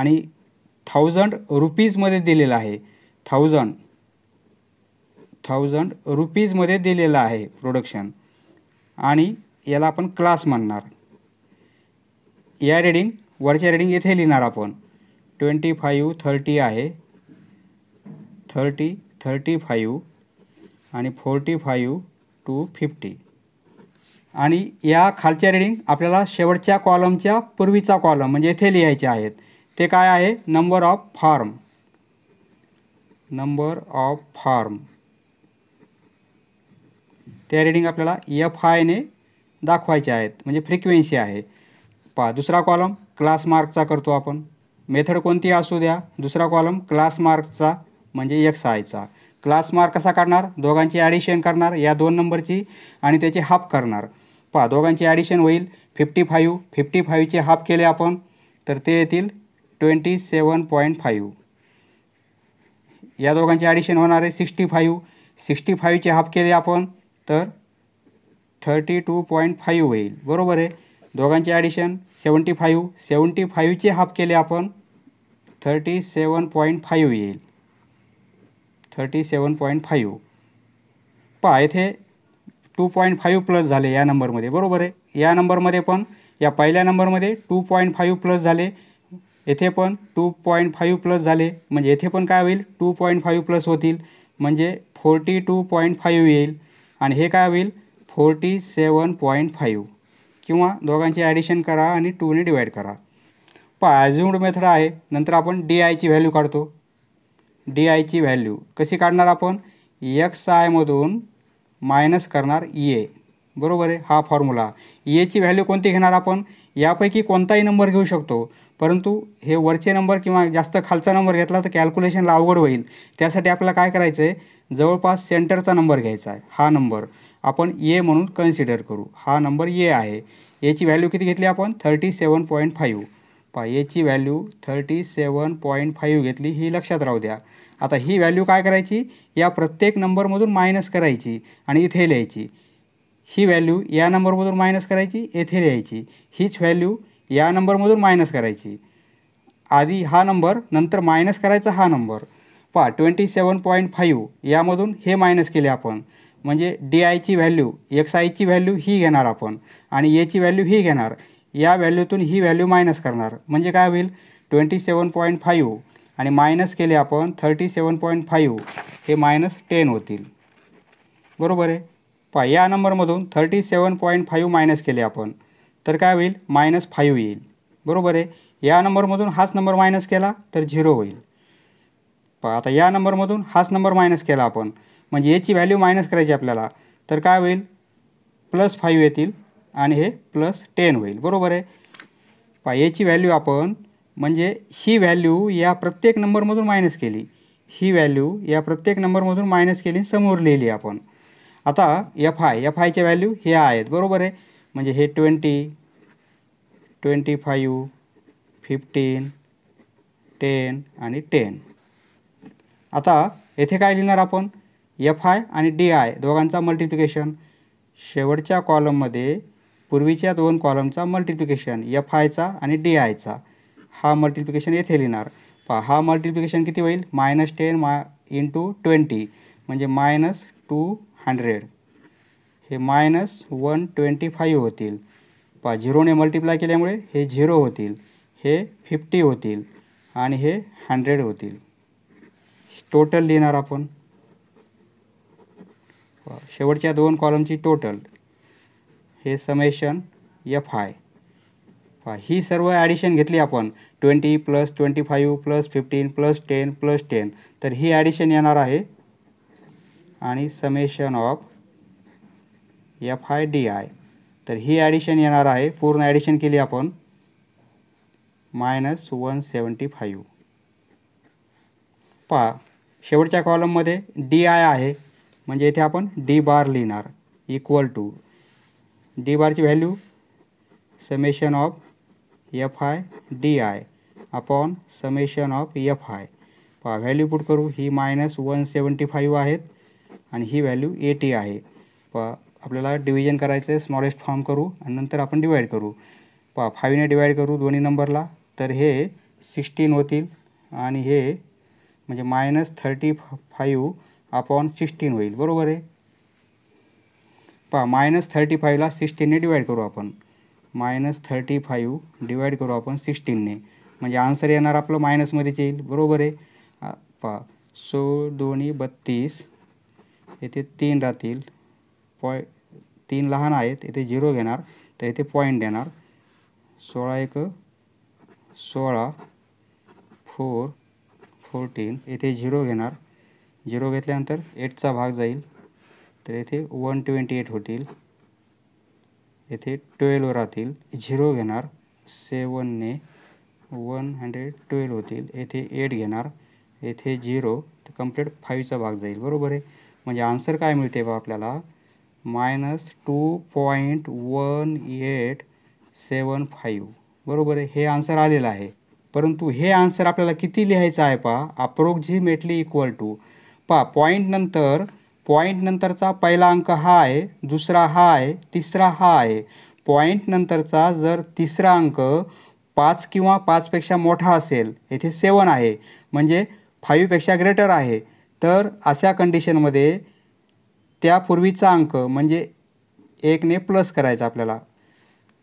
आणि थाउजंड रुपीजमध्ये दिलेला आहे थाउजंड थाउजंड रुपीजमध्ये दिलेलं आहे प्रोडक्शन आणि याला आपण क्लास म्हणणार या रेडिंग वरच्या रेडिंग येथे लिहिणार आपण ट्वेंटी फाईव्ह थर्टी आहे थर्टी थर्टी फाईव्ह आणि फोर्टी फाईव्ह टू फिफ्टी आणि या खालच्या रिडिंग आपल्याला शेवटच्या कॉलमच्या पूर्वीचा कॉलम म्हणजे इथे लिहायचे आहेत ते काय आहे number of farm number of farm त्या रिडिंग आपल्याला एफ आयने दाखवायचे आहेत म्हणजे फ्रिक्वेन्सी आहे पा दुसरा कॉलम क्लास मार्कचा करतो आपण मेथड कोणती असू द्या दुसरा कॉलम क्लास मार्कचा म्हणजे एक्स आयचा क्लास मार्क कसा काढणार दोघांची ॲडिशन करणार या दोन नंबरची आणि त्याची हाफ करणार पहा दोघांचे ॲडिशन होईल फिफ्टी फाईव्ह फिफ्टी फाईव्हचे हाफ केले आपण तर ते येतील ट्वेंटी सेवन पॉईंट फाईव्ह या दोघांचे ॲडिशन होणार आहे सिक्स्टी फाईव्ह सिक्स्टी फाईव्हचे हाफ केले आपण तर थर्टी टू पॉईंट फाईव्ह होईल बरोबर आहे दोघांचे ॲडिशन सेवन्टी फाईव्ह सेवन्टी फाईव्हचे हाफ केले आपण थर्टी सेवन पॉईंट फाईव्ह येईल थर्टी सेवन पॉईंट फाईव्ह पहा येथे टू पॉईंट फाईव्ह प्लस झाले या नंबरमध्ये बरोबर आहे या नंबरमध्ये पण या पहिल्या नंबरमध्ये टू पॉईंट फाईव्ह प्लस झाले येथे पण टू पॉईंट फाईव्ह प्लस झाले म्हणजे येथे पण काय होईल टू पॉईंट फाईव्ह प्लस होतील म्हणजे फोर्टी टू पॉईंट फाईव्ह येईल आणि हे काय होईल फोर्टी सेवन पॉईंट फाईव्ह किंवा दोघांची ॲडिशन करा आणि टूने डिवाईड करा पहा मेथड आहे नंतर आपण डी आयची व्हॅल्यू काढतो डी आयची व्हॅल्यू कशी काढणार आपण एक्स आयमधून मायनस करणार ई e ए बरोबर आहे हा फॉर्म्युला ई एची व्हॅल्यू कोणती घेणार आपण यापैकी कोणताही नंबर घेऊ शकतो परंतु हे वरचे नंबर किंवा जास्त खालचा नंबर घेतला तर कॅल्क्युलेशनला अवघड होईल त्यासाठी आपल्याला काय करायचं आहे जवळपास सेंटरचा नंबर घ्यायचा आहे हा नंबर आपण ए e म्हणून कन्सिडर करू हा नंबर ए e आहे एची व्हॅल्यू किती घेतली आपण थर्टी सेवन पॉईंट फाईव्ह पा एची value thirty seven point five घेतली ही लक्षात राहू द्या आता ही व्हॅल्यू काय करायची या प्रत्येक नंबरमधून मायनस करायची आणि इथे लिहायची ही व्हॅल्यू या नंबरमधून मायनस करायची येथे लिहायची हीच व्हॅल्यू या नंबरमधून मायनस करायची आधी हा नंबर नंतर मायनस करायचा हा नंबर पहा ट्वेंटी सेवन पॉईंट फाईव्ह यामधून हे मायनस केले आपण म्हणजे डी आयची व्हॅल्यू एक्स आयची व्हॅल्यू ही घेणार आपण आणि एची व्हॅल्यू ही घेणार या व्हॅल्यूतून ही व्हॅल्यू मायनस करणार म्हणजे काय होईल ट्वेंटी सेवन पॉईंट फाईव्ह आणि मायनस केले आपण थर्टी सेवन पॉईंट फाईव्ह हे मायनस टेन होतील बरोबर आहे पहा या नंबरमधून thirty seven point five minus केले आपण तर काय होईल मायनस फाईव्ह येईल बरोबर आहे या नंबरमधून हाच नंबर मायनस केला तर झिरो होईल पहा आता या नंबरमधून हाच नंबर मायनस केला आपण म्हणजे याची व्हॅल्यू मायनस करायची आपल्याला तर काय होईल प्लस फाईव्ह येतील आणि हे प्लस टेन होईल बरोबर आहे पहा याची व्हॅल्यू आपण म्हणजे ही व्हॅल्यू या प्रत्येक नंबरमधून मायनस केली ही व्हॅल्यू या प्रत्येक नंबरमधून मायनस केली समोर लिहिली आपण आता एफ आय एफ आयचे व्हॅल्यू हे आहेत बरोबर आहे म्हणजे हे twenty twenty five fifteen ten आणि टेन आता येथे काय लिहिणार आपण एफ आय आणि डी आय दोघांचा मल्टिप्लिकेशन शेवटच्या कॉलममध्ये पूर्वीच्या दोन कॉलमचा मल्टिप्लिकेशन एफ आयचा आणि डी आयचा हा मल्टिप्लिकेशन येथे लिहिणार पहा हा मल्टिप्लिकेशन किती होईल मायनस टेन मा इंटू ट्वेंटी म्हणजे मायनस टू हंड्रेड हे मायनस वन ट्वेंटी फाईव्ह होतील पहा झिरोने मल्टिप्लाय केल्यामुळे हे झिरो होतील हे फिफ्टी होतील आणि हे हंड्रेड होतील टोटल लिहिणार आपण शेवटच्या दोन कॉलमची टोटल हे समेशन एफ आय ही सर्व ॲडिशन घेतली आपण twenty plus twenty five plus fifteen plus ten plus ten तर ही ॲडिशन येणार आहे आणि summation of F I D I तर ही ॲडिशन येणार आहे पूर्ण ॲडिशन केली आपण मायनस वन सेवन्टी फाईव्ह पहा शेवटच्या कॉलममध्ये डी आय आहे म्हणजे इथे आपण डी बार लिहिणार इक्वल टू डी बारची value summation of F I D I upon summation of F I पहा व्हॅल्यू पुट करू ही मायनस वन सेवन्टी फाईव्ह आहेत आणि ही व्हॅल्यू एटी आहे प आपल्याला डिव्हिजन करायचं आहे स्मॉलेस्ट फॉर्म करू आणि नंतर आपण डिवाईड करू पहा फाईव्हने डिवाईड करू दोन्ही नंबरला तर हे सिक्स्टीन होतील आणि हे म्हणजे minus thirty five upon sixteen होईल बरोबर आहे पहा मायनस थर्टी फाईव्हला सिक्स्टीनने डिवाईड करू आपण मायनस थर्टी फाईव्ह डिवाईड करू आपण सिक्स्टीनने म्हणजे आन्सर येणार आपलं मायनसमध्येच येईल बरोबर आहे पहा सो दोन्ही बत्तीस येथे तीन राहतील पॉय तीन लहान आहेत येथे झिरो घेणार तर येथे पॉईंट देणार सोळा एक सोळा फोर फोर्टीन येथे झिरो घेणार झिरो घेतल्यानंतर एटचा भाग जाईल तर येथे वन ट्वेंटी एट होतील येथे ट्वेल्व राहतील झिरो घेणार सेवनने वन हंड्रेड ट्वेल्व होतील येथे एट घेणार येथे झिरो तर कम्प्लीट फाईव्हचा भाग जाईल बरोबर आहे म्हणजे आन्सर काय मिळते बा आपल्याला minus two point one eight seven five बरोबर आहे हे आन्सर आलेलं आहे परंतु हे आन्सर आपल्याला किती लिहायचं आहे पहा अप्रोक्झिमेटली इक्वल टू पहा पॉईंट नंतर पॉईंट नंतरचा पहिला अंक हा आहे दुसरा हा आहे तिसरा हा आहे पॉईंट नंतरचा जर तिसरा अंक पाच किंवा पाचपेक्षा मोठा असेल येथे सेवन आहे म्हणजे फाईव्हपेक्षा ग्रेटर आहे तर अशा कंडिशनमध्ये त्यापूर्वीचा अंक म्हणजे एकने प्लस करायचा आपल्याला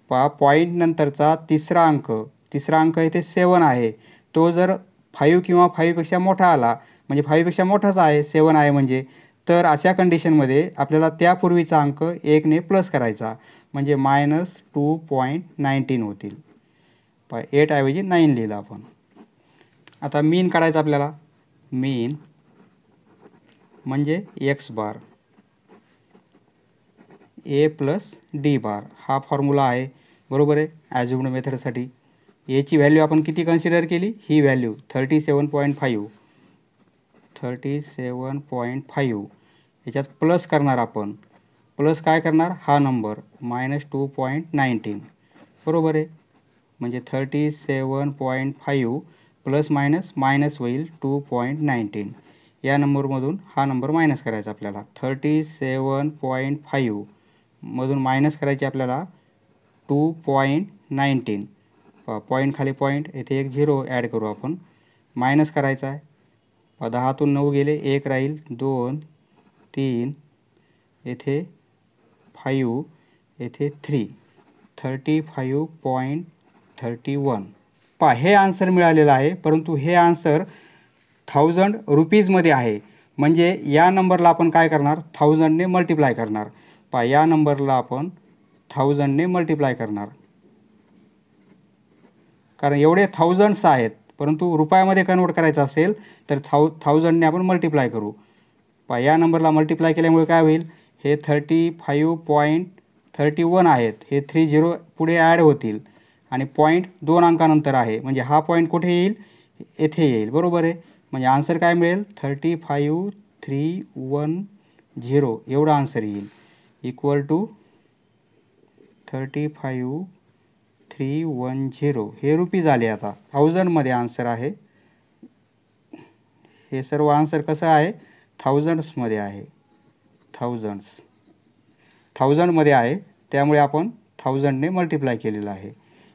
पा पॉईंटनंतरचा नंतरचा तिसरा अंक तिसरा अंक येथे सेवन आहे तो जर फाईव्ह किंवा फाईव्हपेक्षा मोठा आला म्हणजे फाईव्हपेक्षा मोठाच आहे सेवन आहे म्हणजे तर अशा कंडिशनमध्ये आपल्याला त्यापूर्वीचा अंक एकने प्लस करायचा म्हणजे मायनस टू पॉईंट नाईन्टीन होतील 8 આવી जी 9 લીला आपण आता મીન काढायचं आपल्याला મીન म्हणजे x બાર a + d બાર આ ફોર્મ્યુલા છે બરોબર એઝ્યુમનો મેથડ માટે a ની વેલ્યુ આપણે કેટલી કન્સીડર केली હી વેલ્યુ 37.5 37.5 યાચત પ્લસ करणार आपण પ્લસ काय करणार આ નંબર -2.19 બરોબર म्हणजे thirty seven point five plus minus minus होईल टू पॉईंट नाईन्टीन या नंबरमधून हा नंबर मायनस करायचा आपल्याला थर्टी सेवन पॉईंट फाईव्ह मधून मायनस करायची आपल्याला टू पॉईंट नाईन्टीन पॉईंट खाली पॉईंट येथे एक झिरो ॲड करू आपण मायनस करायचा आहे दहातून नऊ गेले एक राहील दोन तीन येथे फाईव्ह येथे three thirty five point thirty one पा हे आन्सर मिळालेलं आहे परंतु हे आन्सर थाउजंड रुपीजमध्ये आहे म्हणजे या नंबरला आपण काय करणार थाउजंडने मल्टिप्लाय करणार पा या नंबरला आपण थाउजंडने मल्टिप्लाय करणार कारण एवढे थाउजंड्स आहेत परंतु रुपयामध्ये कन्वर्ट करायचं असेल तर थाउ थाउजंडने आपण मल्टिप्लाय करू पा या नंबरला मल्टिप्लाय केल्यामुळे काय होईल हे thirty five point thirty one आहेत हे थ्री झिरो पुढे ॲड होतील आणि पॉईंट दोन अंकानंतर आहे म्हणजे हा पॉईंट कुठे येईल येथे येईल बरोबर आहे म्हणजे आन्सर काय मिळेल thirty five three one zero एवढा आन्सर येईल equal to thirty five three one zero हे रुपीज आले आता थाउजंडमध्ये आन्सर आहे हे सर्व आन्सर कसं आहे थाउजंड्समध्ये आहे थाउजंड्स थाउजंडमध्ये आहे त्यामुळे आपण थाउजंडने मल्टिप्लाय केलेलं आहे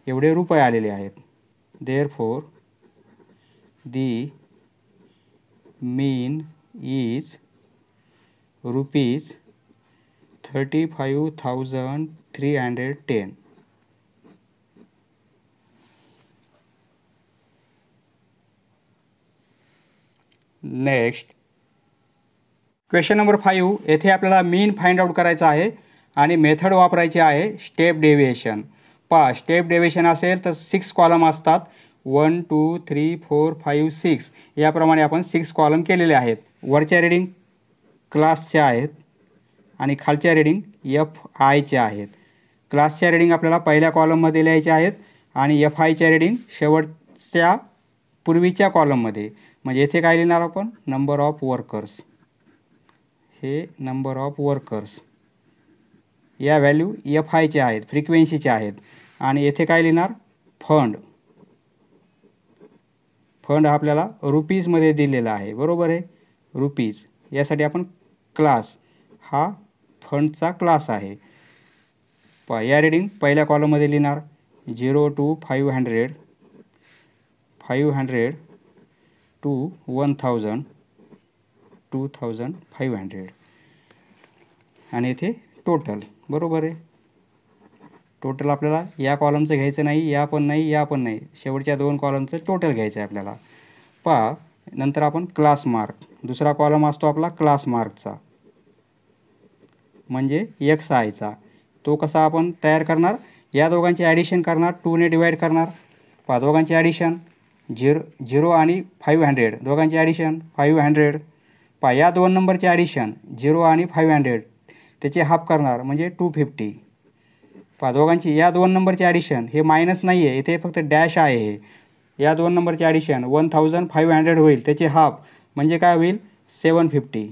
एवढे रुपये आलेले आहेत therefore the mean is rupees thirty five thousand three hundred ten next question number five येथे आपल्याला मीन फाइंड आउट करायचं आहे आणि मेथड वापरायची आहे स्टेप डेव्हिएशन पाच स्टेप डेव्हिएशन असेल तर सिक्स कॉलम असतात one two three four five six याप्रमाणे आपण सिक्स कॉलम केलेले आहेत वरच्या रिडिंग क्लासच्या आहेत आणि खालच्या रिडिंग एफ आयच्या आहेत क्लासच्या रिडिंग आपल्याला पहिल्या कॉलममध्ये लिहायच्या आहेत आणि एफ आयच्या रिडिंग शेवटच्या पूर्वीच्या कॉलममध्ये म्हणजे येथे काय लिहिणार आपण नंबर ऑफ वर्कर्स हे नंबर ऑफ वर्कर्स या व्हॅल्यू एफ आयचे आहेत फ्रिक्वेन्सीचे आहेत आणि येथे काय लिहिणार फंड फंड आपल्याला रुपीजमध्ये दिलेला आहे बरोबर आहे रुपीज यासाठी आपण क्लास हा फंडचा क्लास आहे प या रीडिंग पहिल्या कॉलममध्ये लिहिणार zero to five hundred five hundred to one thousand two thousand five hundred आणि येथे टोटल बरोबर आहे टोटल आपल्याला या कॉलमचं घ्यायचं नाही या पण नाही या पण नाही शेवटच्या दोन कॉलमचं टोटल घ्यायचं आहे आपल्याला पहा नंतर आपण क्लास मार्क दुसरा कॉलम असतो आपला क्लास मार्कचा म्हणजे एक्स आयचा तो कसा आपण तयार करणार या दोघांचे ॲडिशन करणार टूने डिवाईड करणार पहा दोघांचे ॲडिशन झिरो झिरो आणि फाईव्ह हंड्रेड दोघांचे ॲडिशन फाईव्ह हंड्रेड पहा या दोन नंबरचे ॲडिशन झिरो आणि फाईव्ह हंड्रेड त्याचे हाफ करणार म्हणजे टू फिफ्टी पहा दोघांची या दोन नंबरचे ॲडिशन हे मायनस नाही आहे इथे फक्त डॅश आहे या दोन नंबरचे addition one thousand five hundred होईल त्याचे हाफ म्हणजे काय होईल सेवन फिफ्टी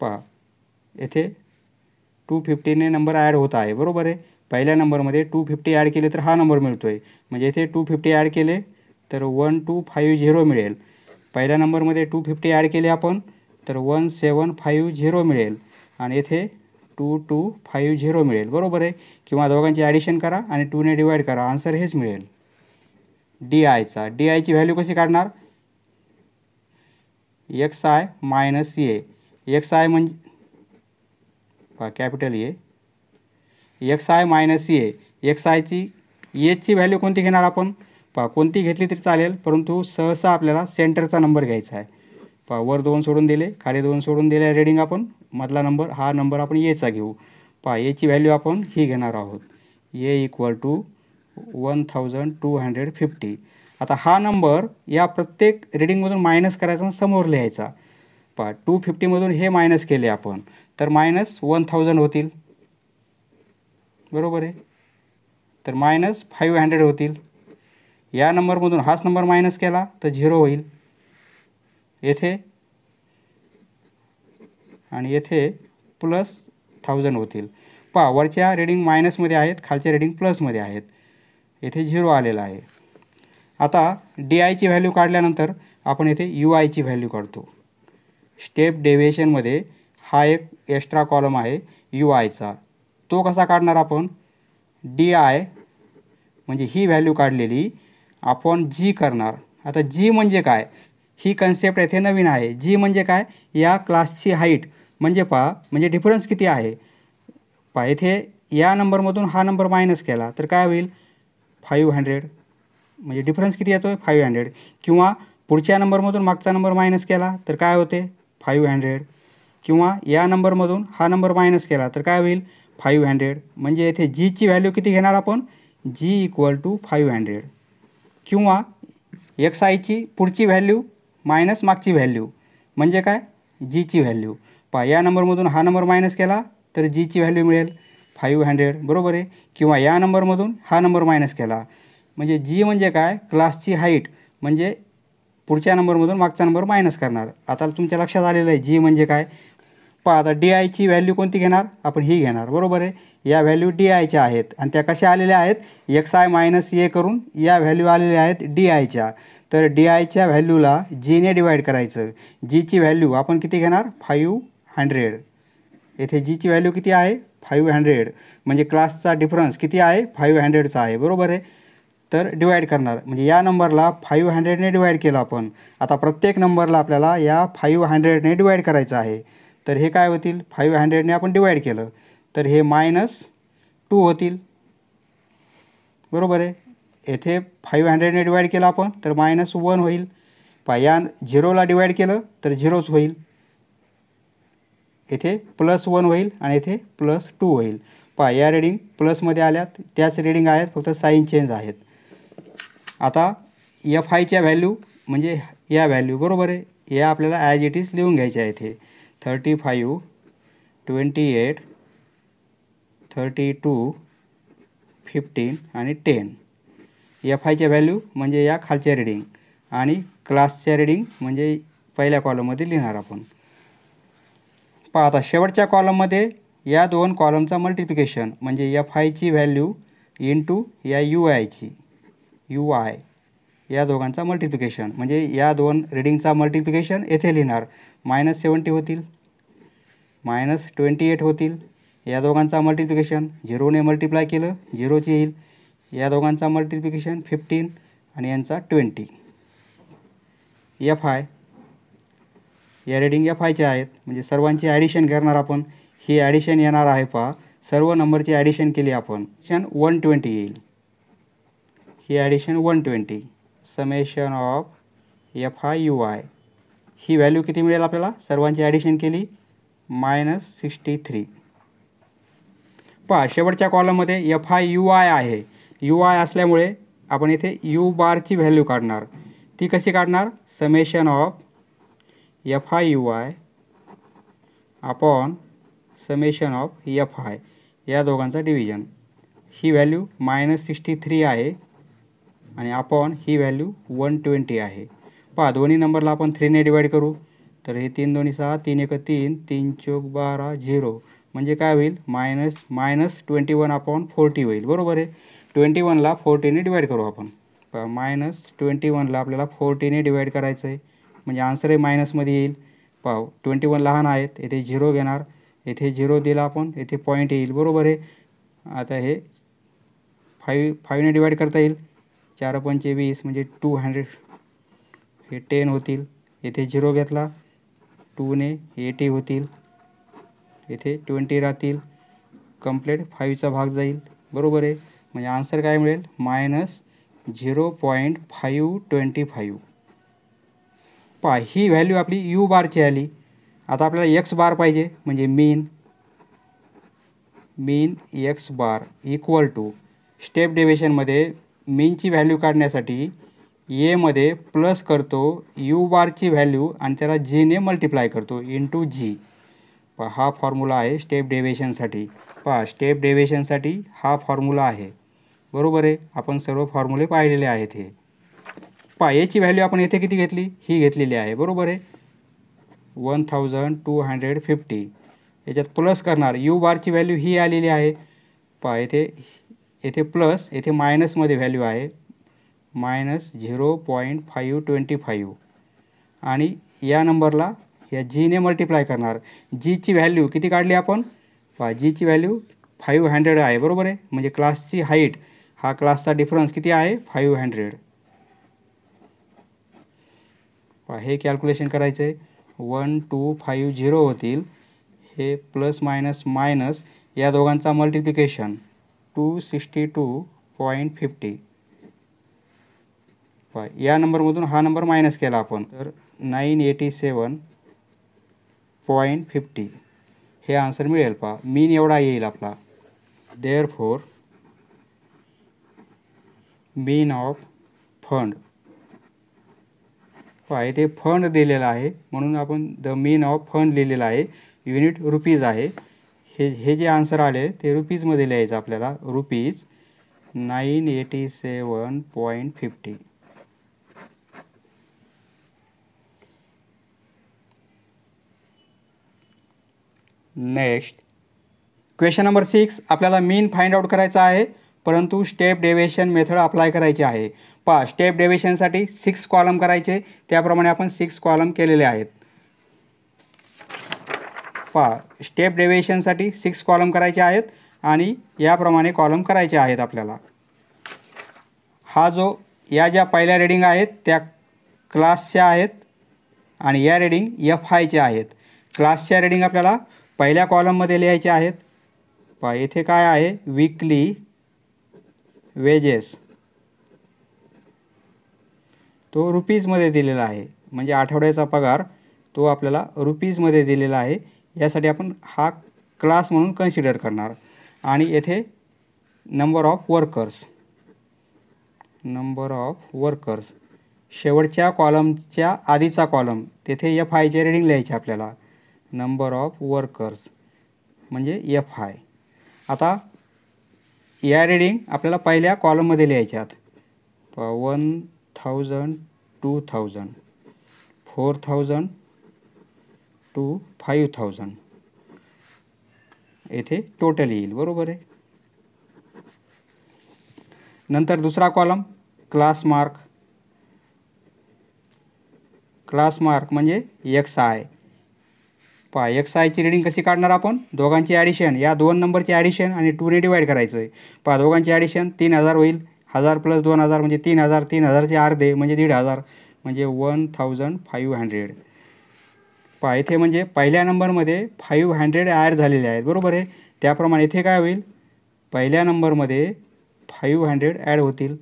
पहा येथे टू फिफ्टीने नंबर ॲड होत आहे बरोबर आहे पहिल्या नंबरमध्ये टू फिफ्टी ॲड केले तर हा नंबर मिळतो आहे म्हणजे इथे टू फिफ्टी ॲड केले तर वन टू फाईव्ह झिरो मिळेल पहिल्या नंबरमध्ये टू फिफ्टी ॲड केले आपण तर वन सेवन फाईव्ह झिरो मिळेल आणि येथे टू टू फाईव्ह झिरो मिळेल बरोबर आहे किंवा दोघांची ॲडिशन करा आणि टूने डिवाईड करा आन्सर हेच मिळेल डी आयचा डी आयची व्हॅल्यू कशी काढणार X I minus A X I म्हणजे capital A X I minus A X आयची एचची व्हॅल्यू कोणती घेणार आपण पा कोणती घेतली तरी चालेल परंतु सहसा आपल्याला सेंटरचा नंबर घ्यायचा आहे पहा वर दोन सोडून दिले खाली दोन सोडून दिले रेडिंग आपण मधला नंबर हा नंबर आपण येचा घेऊ पहा येची व्हॅल्यू आपण ही घेणार आहोत A equal to one thousand two hundred fifty आता हा नंबर या प्रत्येक रिडिंगमधून मायनस करायचा समोर लिहायचा पहा टू फिफ्टीमधून हे मायनस केले आपण तर मायनस वन थाउजंड होतील बरोबर आहे तर मायनस फाईव्ह हंड्रेड होतील या नंबरमधून हाच नंबर मायनस केला तर झिरो होईल येथे आणि येथे प्लस थाउजंड होतील पहा वरच्या रेडिंग मायनसमध्ये आहेत खालच्या रेडिंग प्लसमध्ये आहेत येथे झिरो आलेला आहे आता डी आयची व्हॅल्यू काढल्यानंतर आपण येथे यू आयची व्हॅल्यू काढतो स्टेप डेव्हिएशनमध्ये हा एक एक्स्ट्रा कॉलम आहे यू आयचा तो कसा काढणार आपण डी आय म्हणजे ही व्हॅल्यू काढलेली आपण जी करणार आता जी म्हणजे काय ही कन्सेप्ट येथे नवीन आहे जी म्हणजे काय या क्लासची हाईट म्हणजे पहा म्हणजे डिफरन्स किती आहे पहा येथे या नंबरमधून हा नंबर मायनस केला तर काय होईल फाईव्ह हंड्रेड म्हणजे डिफरन्स किती येतो आहे फाईव्ह हंड्रेड किंवा पुढच्या नंबरमधून मागचा नंबर मायनस केला तर काय होते फाईव्ह हंड्रेड किंवा या नंबरमधून हा नंबर मायनस केला तर काय होईल फाईव्ह हंड्रेड म्हणजे येथे जीची व्हॅल्यू किती घेणार आपण G equal to five hundred किंवा एक्स आयची पुढची व्हॅल्यू मायनस मागची व्हॅल्यू म्हणजे काय जीची व्हॅल्यू पहा या नंबरमधून हा नंबर मायनस केला तर जीची व्हॅल्यू मिळेल फाईव्ह हंड्रेड बरोबर आहे किंवा या नंबरमधून हा नंबर मायनस केला म्हणजे जी म्हणजे काय क्लासची हाईट म्हणजे पुढच्या नंबरमधून मागचा नंबर मायनस करणार आता तुमच्या लक्षात आलेलं आहे जी म्हणजे काय पहा आता डी आयची व्हॅल्यू कोणती घेणार आपण ही घेणार बरोबर आहे या व्हॅल्यू डी आयच्या आहेत आणि त्या कशा आलेल्या आहेत एक्स आय मायनस ए करून या व्हॅल्यू आलेल्या आहेत डी आयच्या तर डी आयच्या व्हॅल्यूला जीने डिवाईड करायचं जीची व्हॅल्यू आपण किती घेणार फाईव्ह हंड्रेड येथे जीची व्हॅल्यू किती आहे फाईव्ह हंड्रेड म्हणजे क्लासचा डिफरन्स किती आहे फाईव्ह हंड्रेडचा आहे बरोबर आहे तर डिवाईड करणार म्हणजे या नंबरला फाईव्ह हंड्रेडने डिवाईड केलं आपण आता प्रत्येक नंबरला आपल्याला या फाईव्ह हंड्रेडने डिवाईड करायचं आहे तर हे काय होतील फाईव्ह हंड्रेडने आपण डिवाईड केलं तर हे मायनस टू होतील बरोबर आहे येथे फाईव्ह हंड्रेडने डिवाईड केलं आपण तर मायनस वन होईल पा या झिरोला डिवाईड केलं तर झिरोच होईल येथे प्लस वन होईल आणि येथे प्लस टू होईल पहा या रिडिंग प्लसमध्ये आल्यात त्याच रिडिंग आहेत फक्त साईन चेंज आहेत आता एफ आयच्या व्हॅल्यू म्हणजे या व्हॅल्यू बरोबर आहे या आपल्याला ॲज इट इज लिहून घ्यायच्या इथे thirty five twenty eight thirty two fifteen आणि टेन एफ आयच्या व्हॅल्यू म्हणजे या खालच्या रीडिंग आणि क्लासच्या रीडिंग म्हणजे पहिल्या कॉलममध्ये लिहिणार आपण पहा आता शेवटच्या कॉलममध्ये या दोन कॉलमचा मल्टिप्लिकेशन म्हणजे एफ आयची व्हॅल्यू टू या यू आयची यू आय या दोघांचा मल्टिप्लिकेशन म्हणजे या दोन रीडिंगचा मल्टिप्लिकेशन येथे लिहिणार मायनस सेवन्टी होतील मायनस ट्वेंटी एट होतील या दोघांचा मल्टिप्लिकेशन झिरोने मल्टिप्लाय केलं झिरोची येईल या दोघांचा मल्टिप्लिकेशन फिफ्टीन आणि यांचा ट्वेंटी एफ आय या रेडिंग एफ आयच्या आहेत म्हणजे सर्वांची ॲडिशन करणार आपण ही ॲडिशन येणार आहे पहा सर्व नंबरची ॲडिशन केली आपण शन वन ट्वेंटी येईल ही addition one twenty summation of F I U I ही व्हॅल्यू किती मिळेल आपल्याला सर्वांची ॲडिशन केली मायनस सिक्स्टी थ्री पहा शेवटच्या कॉलममध्ये एफ आय यू आय आहे यू आय असल्यामुळे आपण इथे यू बारची व्हॅल्यू काढणार ती कशी काढणार summation of F I U I upon summation of F I या दोघांचा डिव्हिजन ही व्हॅल्यू मायनस सिक्स्टी थ्री आहे आणि आपण ही व्हॅल्यू वन ट्वेंटी आहे पहा दोन्ही नंबरला आपण थ्रीने डिवाईड करू तर हे तीन दोन्ही सहा तीन एक तीन तीन चौक बारा झिरो म्हणजे काय होईल minus minus twenty one upon forty होईल बरोबर आहे ट्वेंटी वनला फोर्टीने डिवाईड करू आपण मायनस ट्वेंटी वनला आपल्याला फोर्टीने डिवाईड करायचं आहे म्हणजे आन्सरही मायनसमध्ये येईल पाव ट्वेंटी वन लहान आहेत येथे झिरो घेणार येथे झिरो दिला आपण येथे पॉईंट येईल बरोबर आहे आता हे फाईव्ह फाईव्हने डिवाईड करता येईल चार पंचवीस म्हणजे टू हंड्रेड हे टेन होतील येथे झिरो घेतला ने एटी होतील येथे ट्वेंटी राहतील कम्प्लीट फाईव्हचा भाग जाईल बरोबर आहे म्हणजे आन्सर काय मिळेल minus zero point five twenty five पा ही व्हॅल्यू आपली यू बारची आली आता आपल्याला एक्स बार पाहिजे म्हणजे mean mean X bar equal to step mean मीनची व्हॅल्यू काढण्यासाठी येमध्ये प्लस करतो यू बारची व्हॅल्यू आणि त्याला जीने मल्टिप्लाय करतो टू जी प हा फॉर्म्युला आहे स्टेप डेव्हिएशनसाठी पहा स्टेप डेव्हिएशनसाठी हा फॉर्म्युला आहे बरोबर आहे आपण सर्व फॉर्म्युले पाहिलेले आहेत हे पहा याची व्हॅल्यू आपण येथे किती घेतली ही घेतलेली आहे बरोबर आहे one thousand two hundred fifty याच्यात प्लस करणार यू बारची व्हॅल्यू ही आलेली आहे पहा येथे येथे प्लस येथे मायनसमध्ये व्हॅल्यू आहे minus zero point five twenty five आणि या नंबरला या जीने मल्टिप्लाय करणार जीची व्हॅल्यू किती काढली आपण पहा जीची व्हॅल्यू फाईव्ह हंड्रेड आहे बरोबर आहे म्हणजे क्लासची हाईट हा क्लासचा डिफरन्स किती आहे फाईव्ह हंड्रेड पहा हे कॅल्क्युलेशन करायचं आहे वन टू फाईव्ह झिरो होतील हे प्लस मायनस मायनस या दोघांचा multiplication two sixty two point fifty five या नंबरमधून हा नंबर मायनस केला आपण तर nine eighty seven point fifty हे आन्सर मिळेल पा मीन एवढा येईल आपला therefore mean of fund पहा इथे फंड दिलेला आहे म्हणून आपण द मीन ऑफ फंड लिहिलेला आहे युनिट रुपीज आहे हे हे जे आन्सर आले ते रुपीजमध्ये लिहायचं आपल्याला rupees nine eighty seven point fifty next question number six आपल्याला मीन फाइंड आउट करायचा आहे परंतु स्टेप डेव्हिएशन मेथड अप्लाय करायची आहे पहा स्टेप डेव्हिएशनसाठी सिक्स कॉलम करायचे त्याप्रमाणे आपण सिक्स कॉलम केलेले आहेत पहा स्टेप डेव्हिएशनसाठी सिक्स कॉलम करायचे आहेत आणि याप्रमाणे कॉलम करायचे आहेत आपल्याला हा जो या ज्या पहिल्या रेडिंग आहेत त्या क्लासच्या आहेत आणि या रेडिंग एफ आयच्या आहेत क्लासच्या रेडिंग आपल्याला पहिल्या कॉलममध्ये लिहायचे आहेत पा इथे काय आहे वीकली वेजेस तो रुपीजमध्ये दिलेला आहे म्हणजे आठवड्याचा पगार तो आपल्याला रुपीजमध्ये दिलेला आहे यासाठी आपण हा क्लास म्हणून कन्सिडर करणार आणि येथे number of workers number of workers शेवटच्या कॉलमच्या आधीचा कॉलम तेथे एफ आयचे रेडिंग लिहायचे आपल्याला नंबर ऑफ वर्कर्स म्हणजे एफ आय आता या रीडिंग आपल्याला पहिल्या कॉलममध्ये लिहायच्यात one thousand two thousand four thousand two five thousand येथे टोटल येईल बरोबर आहे नंतर दुसरा column class mark class mark म्हणजे एक्स आय पहा एक्स आयची रिडिंग कशी काढणार आपण दोघांची ॲडिशन या दोन नंबरची ॲडिशन आणि टूने डिवाईड करायचं आहे पहा दोघांची ॲडिशन तीन हजार होईल हजार प्लस दोन हजार म्हणजे तीन हजार तीन हजारचे अर्धे म्हणजे दीड हजार म्हणजे वन थाउजंड फाईव्ह हंड्रेड पहा इथे म्हणजे पहिल्या नंबरमध्ये फाईव्ह हंड्रेड ॲड झालेले आहेत बरोबर आहे त्याप्रमाणे इथे काय होईल पहिल्या नंबरमध्ये फाईव्ह हंड्रेड ॲड होतील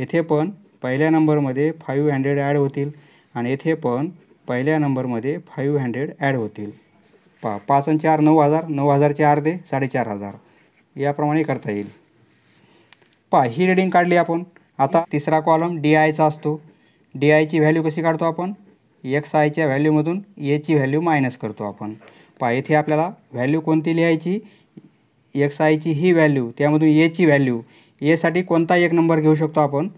येथे पण पहिल्या नंबरमध्ये फाईव्ह हंड्रेड ॲड होतील आणि येथे पण पहिल्या नंबरमध्ये फाईव्ह हंड्रेड ॲड होतील पा पाच आणि चार नऊ हजार नऊ हजारचे अर्धे साडेचार हजार याप्रमाणे करता येईल पा ही रीडिंग काढली आपण आता तिसरा कॉलम डी आयचा असतो डी आयची व्हॅल्यू कशी काढतो आपण एक्स आयच्या व्हॅल्यूमधून एची व्हॅल्यू मायनस करतो आपण पा येथे आपल्याला व्हॅल्यू कोणती लिहायची एक्स आयची ही व्हॅल्यू त्यामधून एची व्हॅल्यू एसाठी कोणता एक नंबर घेऊ शकतो आपण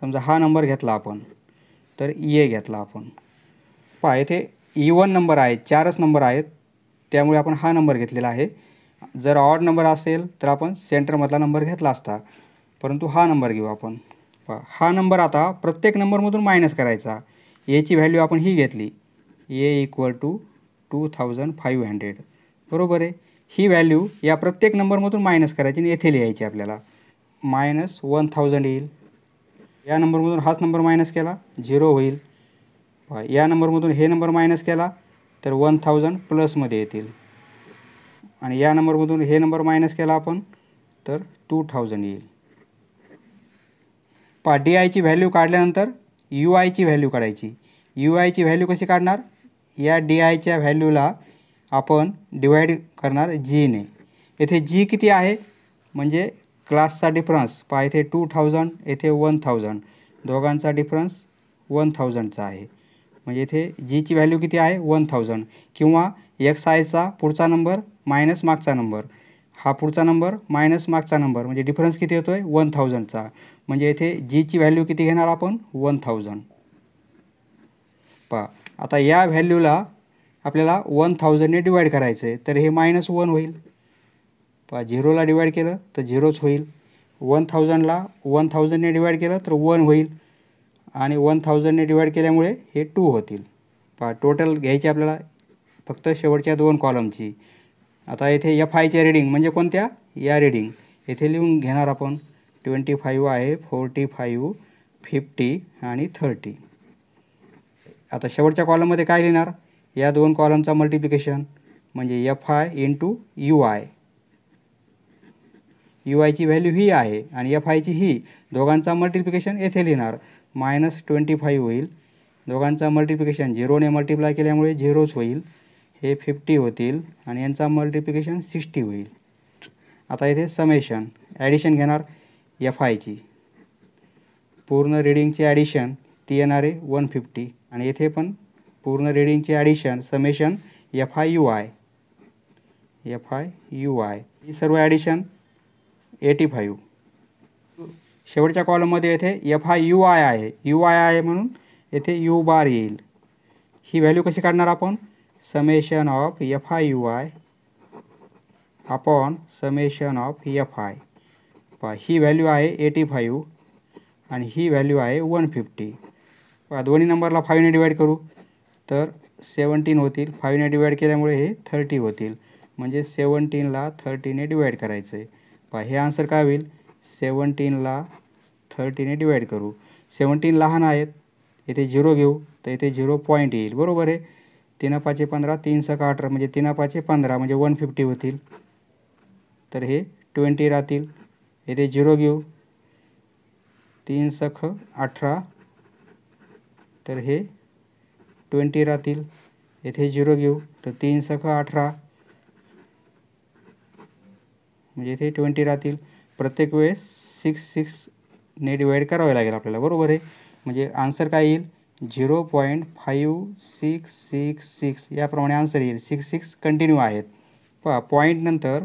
समजा हा नंबर घेतला आपण तर ए घेतला आपण पहा येथे इवन e नंबर आहे चारच नंबर आहेत त्यामुळे आपण हा नंबर घेतलेला आहे जर ऑड नंबर असेल तर आपण सेंटरमधला नंबर घेतला असता परंतु हा नंबर घेऊ आपण पहा हा नंबर आता प्रत्येक नंबरमधून मायनस करायचा एची व्हॅल्यू आपण ही घेतली A equal to two thousand five hundred बरोबर आहे ही व्हॅल्यू या प्रत्येक नंबरमधून मायनस करायची आणि येथे लिहायची आपल्याला मायनस वन थाउजंड येईल या नंबरमधून हाच नंबर मायनस केला झिरो होईल पहा या नंबरमधून हे नंबर मायनस केला तर वन थाउजंड प्लसमध्ये येतील आणि या नंबरमधून हे नंबर मायनस केला आपण तर टू थाउजंड येईल पहा डी आयची व्हॅल्यू काढल्यानंतर यू आयची व्हॅल्यू काढायची यू आयची व्हॅल्यू कशी काढणार या डी आयच्या व्हॅल्यूला आपण डिवाईड करणार जीने येथे जी किती आहे म्हणजे क्लासचा डिफरन्स पहा इथे टू थाउजंड येथे वन थाउजंड दोघांचा डिफरन्स वन थाउजंडचा आहे म्हणजे इथे जीची व्हॅल्यू किती आहे वन थाउजंड किंवा एक्स आयचा पुढचा नंबर मायनस मागचा नंबर हा पुढचा नंबर मायनस मागचा नंबर म्हणजे डिफरन्स किती येतो आहे वन थाउजंडचा म्हणजे इथे जीची व्हॅल्यू किती घेणार आपण वन थाउजंड पहा आता या व्हॅल्यूला आपल्याला वन थाउजंडने डिवाईड करायचं आहे तर हे मायनस वन होईल पहा झिरोला डिवाईड केलं तर झिरोच होईल वन थाउजंडला वन थाउजंडने डिवाईड केलं तर वन होईल आणि वन थाउजंडने डिवाईड केल्यामुळे हे टू होतील पा टोटल घ्यायचे आपल्याला फक्त शेवटच्या दोन कॉलमची आता येथे एफ आयच्या रीडिंग म्हणजे कोणत्या या रीडिंग येथे लिहून घेणार आपण ट्वेंटी फाईव्ह आहे फोर्टी फाईव्ह फिफ्टी आणि थर्टी आता शेवटच्या कॉलममध्ये काय लिहिणार या दोन कॉलमचा मल्टिप्लिकेशन म्हणजे F I to U I U आयची व्हॅल्यू ही आहे आणि एफ आयची ही दोघांचा मल्टिप्लिकेशन येथे लिहिणार मायनस ट्वेंटी फाईव्ह होईल दोघांचा मल्टिप्लिकेशन झिरोने मल्टिप्लाय केल्यामुळे झिरोच होईल हे फिफ्टी होतील आणि यांचा मल्टिप्लिकेशन सिक्स्टी होईल आता इथे समेशन ॲडिशन घेणार एफ आयची पूर्ण रिडिंगची ॲडिशन ती येणार आहे वन फिफ्टी आणि येथे पण पूर्ण रिडिंगची addition summation F I U I F I U I ही सर्व ॲडिशन एटी फाईव्ह शेवटच्या कॉलममध्ये येथे एफ हा यू आय आहे यू आय आहे म्हणून येथे यू बार येईल ही व्हॅल्यू कशी काढणार आपण summation of F I U I upon summation of F I पहा ही व्हॅल्यू आहे एटी फाईव्ह आणि ही व्हॅल्यू आहे वन फिफ्टी पहा दोन्ही नंबरला फाईव्हने डिवाईड करू तर सेवन्टीन होतील फाईव्हने डिवाईड केल्यामुळे हे थर्टी होतील म्हणजे सेवन्टीनला थर्टीने डिवाईड करायचं आहे पहा हे आन्सर काय होईल सेवन्टीनला थर्टीने डिवाईड करू सेवन्टीन लहान आहेत इथे झिरो घेऊ तर इथे झिरो पॉईंट येईल बरोबर आहे तीन पाचे पंधरा तीन सका अठरा म्हणजे तीन पंधरा म्हणजे वन फिफ्टी होतील तर हे ट्वेंटी राहतील इथे झिरो घेऊ तीन सख अठरा तर हे ट्वेंटी राहतील येथे झिरो घेऊ तर तीन सख अठरा म्हणजे इथे ट्वेंटी राहतील प्रत्येक वेळेस सिक्स सिक्सने डिवाईड करावे लागेल आपल्याला बरोबर आहे म्हणजे आन्सर काय येईल zero point five six six six याप्रमाणे आन्सर येईल सिक्स सिक्स कंटिन्यू आहेत पहा पॉईंटनंतर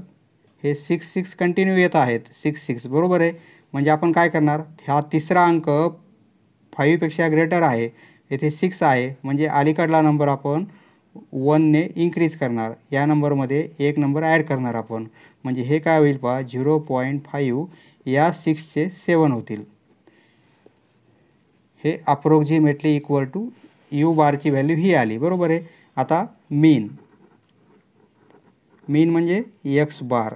हे सिक्स सिक्स कंटिन्यू येत आहेत सिक्स सिक्स बरोबर आहे म्हणजे आपण काय करणार हा तिसरा अंक फाईव्हपेक्षा ग्रेटर आहे येथे सिक्स आहे म्हणजे अलीकडला नंबर आपण वनने इन्क्रीज करणार या नंबरमध्ये एक नंबर ॲड करणार आपण म्हणजे हे काय होईल पहा झिरो पॉईंट फाईव्ह या सिक्सचे सेवन होतील हे अप्रोक्झिमेटली इक्वल टू यू बारची व्हॅल्यू ही आली बरोबर आहे आता मीन मीन म्हणजे एक्स बार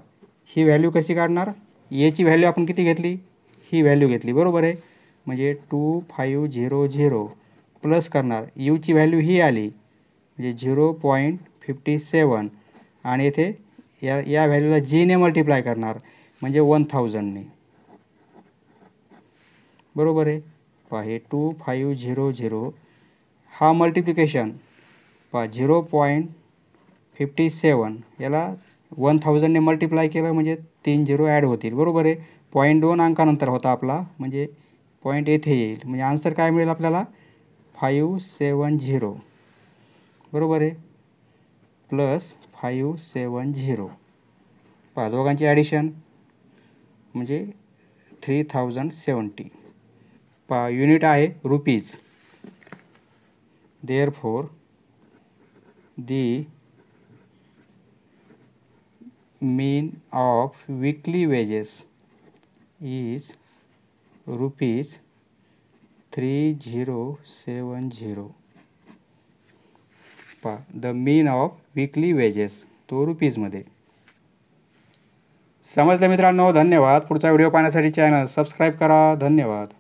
ही व्हॅल्यू कशी काढणार ची व्हॅल्यू आपण किती घेतली ही व्हॅल्यू घेतली बरोबर आहे म्हणजे two five zero zero plus करणार यूची व्हॅल्यू ही आली म्हणजे झिरो पॉईंट फिफ्टी सेवन आणि येथे या या व्हॅल्यूला जीने मल्टिप्लाय करणार म्हणजे वन थाउजंडने बरोबर आहे पहा हे टू फाईव्ह झिरो झिरो हा मल्टिप्लिकेशन पहा झिरो पॉईंट फिफ्टी सेवन याला वन थाउजंडने मल्टिप्लाय केलं म्हणजे तीन झिरो ॲड होतील बरोबर आहे पॉईंट दोन अंकानंतर होता आपला म्हणजे पॉईंट येथे येईल म्हणजे आन्सर काय मिळेल आपल्याला फाईव्ह सेवन झिरो बरोबर आहे प्लस फाईव्ह सेवन झिरो पाच दोघांची ॲडिशन म्हणजे थ्री थाउजंड सेवन्टी पा युनिट आहे rupees therefore the mean of weekly wages is rupees three zero seven zero नफा the mean of weekly wages तो रुपीजमध्ये समजले मित्रांनो धन्यवाद पुढचा व्हिडिओ पाहण्यासाठी चॅनल सबस्क्राईब करा धन्यवाद